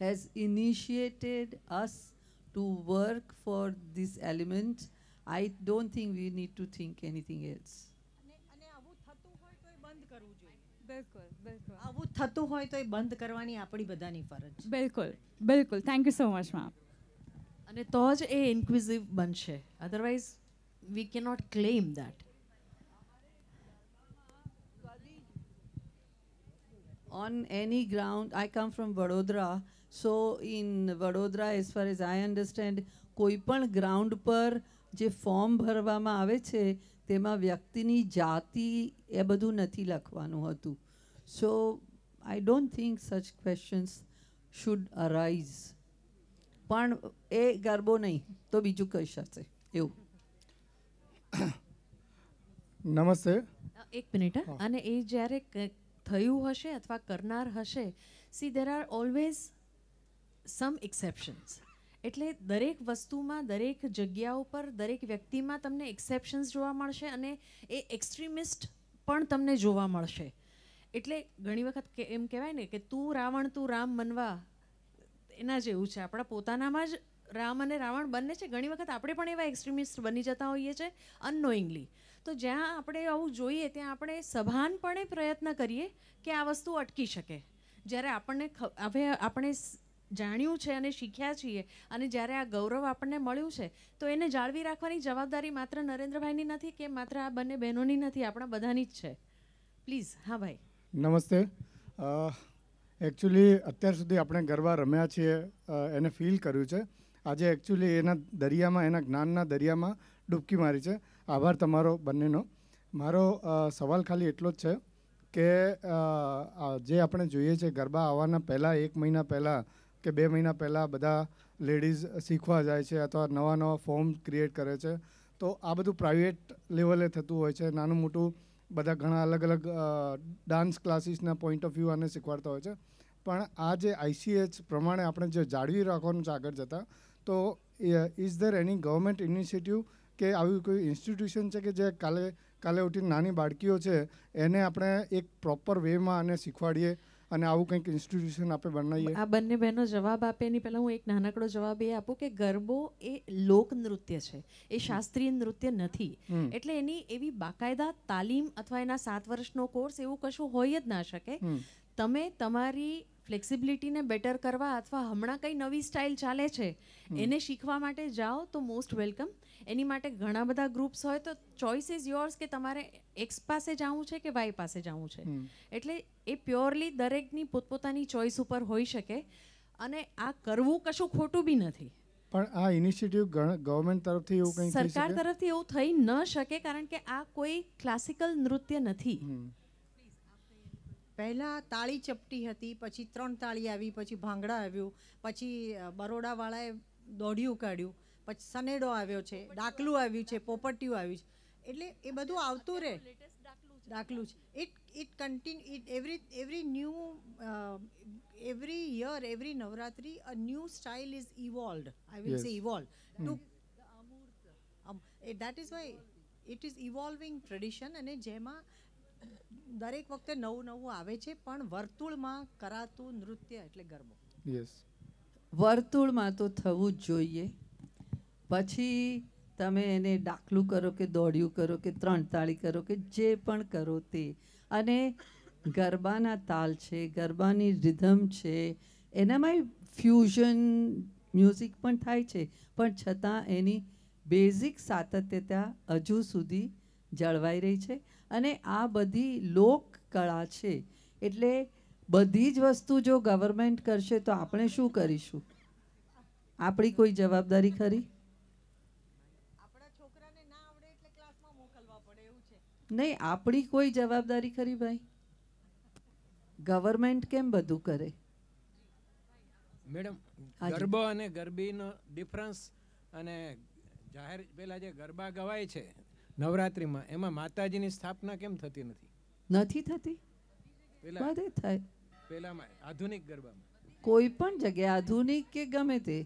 has initiated us to work for this element. I don't think we need to think anything else. બિલકુલ બિલકુલ આવું થતું હોય તો એ બંધ કરવાની આપણી બધાની ફરજ બિલકુલ બિલકુલ thank you so much ma'am અને તો જ એ ઇન્ક્વિઝિવ બનશે otherwise we can not claim that on any ground. I come from Vadodara, so in Vadodara as far as I understand કોઈ પણ ગ્રાઉન્ડ પર જે ફોર્મ ભરવામાં આવે છે તેમાં વ્યક્તિની જાતિ એ બધું નથી લખવાનું હતું so I don't think such questions should arise પણ એ ગરબો નહીં તો બીજું કહી શકશે એવું નમસ્તે એક મિનિટ અને એ જ્યારે થયું હશે અથવા કરનાર હશે see there are always some exceptions એટલે દરેક વસ્તુમાં દરેક જગ્યા ઉપર દરેક વ્યક્તિમાં તમને એક્સેપ્શન્સ જોવા મળશે અને એ એક્સ્ટ્રીમિસ્ટ પણ તમને જોવા મળશે એટલે ઘણી વખત એમ કહેવાય ને કે તું રાવણ તું રામ બનવા એના જેવું છે આપણા પોતાનામાં જ રામ અને રાવણ બંને છે ઘણી વખત આપણે પણ એવા એક્સ્ટ્રીમિસ્ટ બની જતા હોઈએ છીએ અનનોઈંગલી તો જ્યાં આપણે આવું જોઈએ ત્યાં આપણે સભાનપણે પ્રયત્ન કરીએ કે આ વસ્તુ અટકી શકે જ્યારે આપણને હવે આપણે જાણ્યું છે અને શીખ્યા છીએ અને જ્યારે આ ગૌરવ આપણને મળ્યું છે તો એને જાળવી રાખવાની જવાબદારી માત્ર નરેન્દ્રભાઈની નથી કે માત્ર આ બંને બહેનોની નથી આપણા બધાની જ છે પ્લીઝ હા ભાઈ નમસ્તે એકચ્યુઅલી અત્યાર સુધી આપણે ગરબા રમ્યા છીએ એને ફીલ કર્યું છે આજે એકચ્યુઅલી એના દરિયામાં એના જ્ઞાનના દરિયામાં ડૂબકી મારી છે આભાર તમારો બંનેનો મારો સવાલ ખાલી એટલો જ છે કે જે આપણે જોઈએ છે ગરબા આવવાના પહેલાં એક મહિના પહેલાં કે બે મહિના પહેલાં બધા લેડીઝ શીખવા જાય છે અથવા નવા નવા ફોર્મ ક્રિએટ કરે છે તો આ બધું પ્રાઇવેટ લેવલે થતું હોય છે નાનું મોટું બધા ઘણા અલગ અલગ ડાન્સ ક્લાસીસના પોઈન્ટ ઓફ વ્યૂ આને શીખવાડતા હોય છે પણ આ જે આઈસીએચ પ્રમાણે આપણે જે જાળવી રાખવાનું છે આગળ જતાં તો is there any government initiative કે આવી કોઈ ઇન્સ્ટિટ્યુશન છે કે જે કાલે કાલે ઉઠીને નાની બાળકીઓ છે એને આપણે એક પ્રોપર વેમાં આને શીખવાડીએ અને આવું કંઈક ઇન્સ્ટિટ્યુશન આપણે બનાવીએ આ બંને બહેનો જવાબ આપે એની પહેલાં હું એક નાનકડો જવાબ એ આપું કે ગરબો એ લોક નૃત્ય છે એ શાસ્ત્રીય નૃત્ય નથી એટલે એની એવી બાકાયદા તાલીમ અથવા એના સાત વર્ષનો કોર્સ એવું કશું હોય જ ના શકે તમે તમારી ફ્લેક્સિબિલિટીને બેટર કરવા અથવા હમણાં કંઈ નવી સ્ટાઇલ ચાલે છે એને શીખવા માટે જાઓ તો મોસ્ટ વેલકમ એની માટે ઘણા બધા ગ્રુપ્સ હોય તો ચોઇસ ઇઝ યોર્સ કે તમારે એક્સ પાસે જવું છે કે વાય પાસે જવું છે એટલે એ પ્યોરલી દરેકની પોતપોતાની ચોઇસ ઉપર હોઈ શકે અને આ કરવું કશું ખોટું બી નથી પણ આ ઇનિશિયેટિવ ગવર્મેન્ટ તરફથી એવું કંઈ સરકાર તરફથી એવું થઈ ન શકે કારણ કે આ કોઈ ક્લાસિકલ નૃત્ય નથી પહેલા તાળી ચપટી હતી પછી ત્રણ તાળી આવી પછી ભાંગડા આવ્યું પછી બરોડાવાળાએ દોડ્યું કાઢ્યું પછી સનેડો આવ્યો છે ડાકલું આવ્યું છે પોપટિયું આવ્યું છે એટલે એ બધું આવતું રહે ડાકલું છે it it continue it every every new every year every Navratri a new style is evolved I will say evolve to that is why it is evolving tradition અને જેમાં દરેક વખતે નવું નવું આવે છે પણ વર્તુળમાં કરાતું નૃત્ય એટલે ગરબો યસ વર્તુળમાં તો થવું જ જોઈએ પછી તમે એને ડાકલું કરો કે દોડ્યું કરો કે ત્રણ તાળી કરો કે જે પણ કરો તે અને ગરબાના તાલ છે ગરબાની રિધમ છે એનામાં ફ્યુઝન મ્યુઝિક પણ થાય છે પણ છતાં એની બેઝિક સાતત્યતા હજુ સુધી જળવાઈ રહી છે અને આ બધી લોક કળા છે એટલે બધી જ વસ્તુ જો ગવર્મેન્ટ કરશે તો આપણે શું કરીશું આપણી કોઈ જવાબદારી ખરી નહીં આપણી કોઈ જવાબદારી ખરી ભાઈ ગવર્મેન્ટ કેમ બધું કરે મેડમ ગરબો અને ગરબીનો ડિફરન્સ અને જાહેર પેલા જે ગરબા ગવાય છે નવરાત્રીમાં એમાં માતાજીની સ્થાપના કેમ થતી નથી નથી થતી પેલા થાય પેલામાં આધુનિક ગરબામાં કોઈ પણ જગ્યાએ આધુનિક કે ગમે તે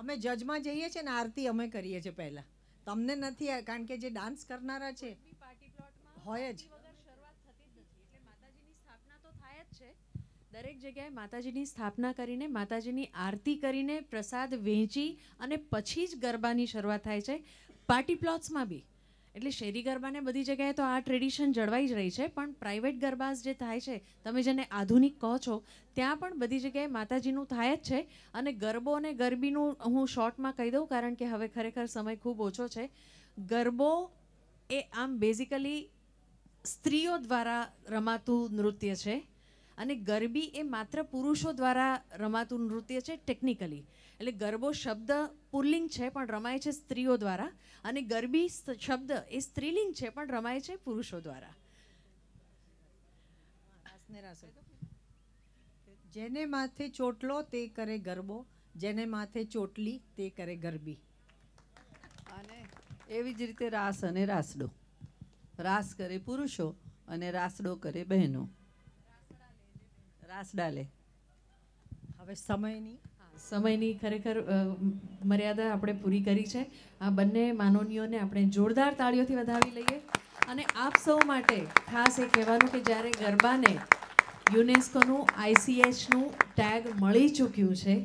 અમે જજમાં જઈએ છીએ ને આરતી અમે કરીએ છીએ પહેલાં તમને નથી કારણ કે જે ડાન્સ કરનારા છે હોય જ દરેક જગ્યાએ માતાજીની સ્થાપના કરીને માતાજીની આરતી કરીને પ્રસાદ વહેંચી અને પછી જ ગરબાની શરૂઆત થાય છે પાર્ટી પ્લોટ્સમાં બી એટલે શેરી ગરબાને બધી જગ્યાએ તો આ ટ્રેડિશન જળવાઈ જ રહી છે પણ પ્રાઇવેટ ગરબા જે થાય છે તમે જેને આધુનિક કહો છો ત્યાં પણ બધી જગ્યાએ માતાજીનું થાય જ છે અને ગરબો અને ગરબીનું હું શોર્ટમાં કહી દઉં કારણ કે હવે ખરેખર સમય ખૂબ ઓછો છે ગરબો એ આમ બેઝિકલી સ્ત્રીઓ દ્વારા રમાતું નૃત્ય છે અને ગરબી એ માત્ર પુરુષો દ્વારા રમાતું નૃત્ય છે ટેકનિકલી એટલે ગરબો શબ્દ પુલ્લિંગ છે પણ રમાય છે સ્ત્રીઓ દ્વારા અને ગરબી શબ્દ એ સ્ત્રીલિંગ છે પણ રમાય છે પુરુષો દ્વારા જેને માથે ચોટલો તે કરે ગરબો જેને માથે ચોટલી તે કરે ગરબી અને એવી જ રીતે રાસ અને રાસડો રાસ કરે પુરુષો અને રાસડો કરે બહેનો રાસ ડાલે હવે સમયની સમયની ખરેખર મર્યાદા આપણે પૂરી કરી છે આ બંને માનવનીઓને આપણે જોરદાર તાળીઓથી વધાવી લઈએ અને આપ સૌ માટે ખાસ એ કહેવાનું કે જ્યારે ગરબાને યુનેસ્કોનું આઈસીએચનું ટેગ મળી ચૂક્યું છે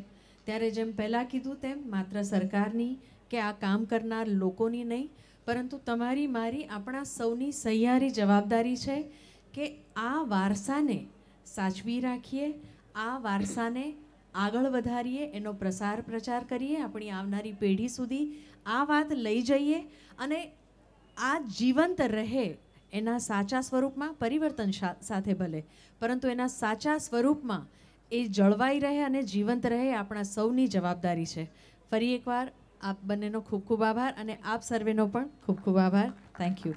ત્યારે જેમ પહેલાં કીધું તેમ માત્ર સરકારની કે આ કામ કરનાર લોકોની નહીં પરંતુ તમારી મારી આપણા સૌની સહિયારી જવાબદારી છે કે આ વારસાને સાચવી રાખીએ આ વારસાને આગળ વધારીએ એનો પ્રસાર પ્રચાર કરીએ આપણી આવનારી પેઢી સુધી આ વાત લઈ જઈએ અને આ જીવંત રહે એના સાચા સ્વરૂપમાં પરિવર્તન સાથે ભલે પરંતુ એના સાચા સ્વરૂપમાં એ જળવાઈ રહે અને જીવંત રહે આપણા સૌની જવાબદારી છે ફરી એકવાર આપ બંનેનો ખૂબ ખૂબ આભાર અને આપ સર્વેનો પણ ખૂબ ખૂબ આભાર થેન્ક યુ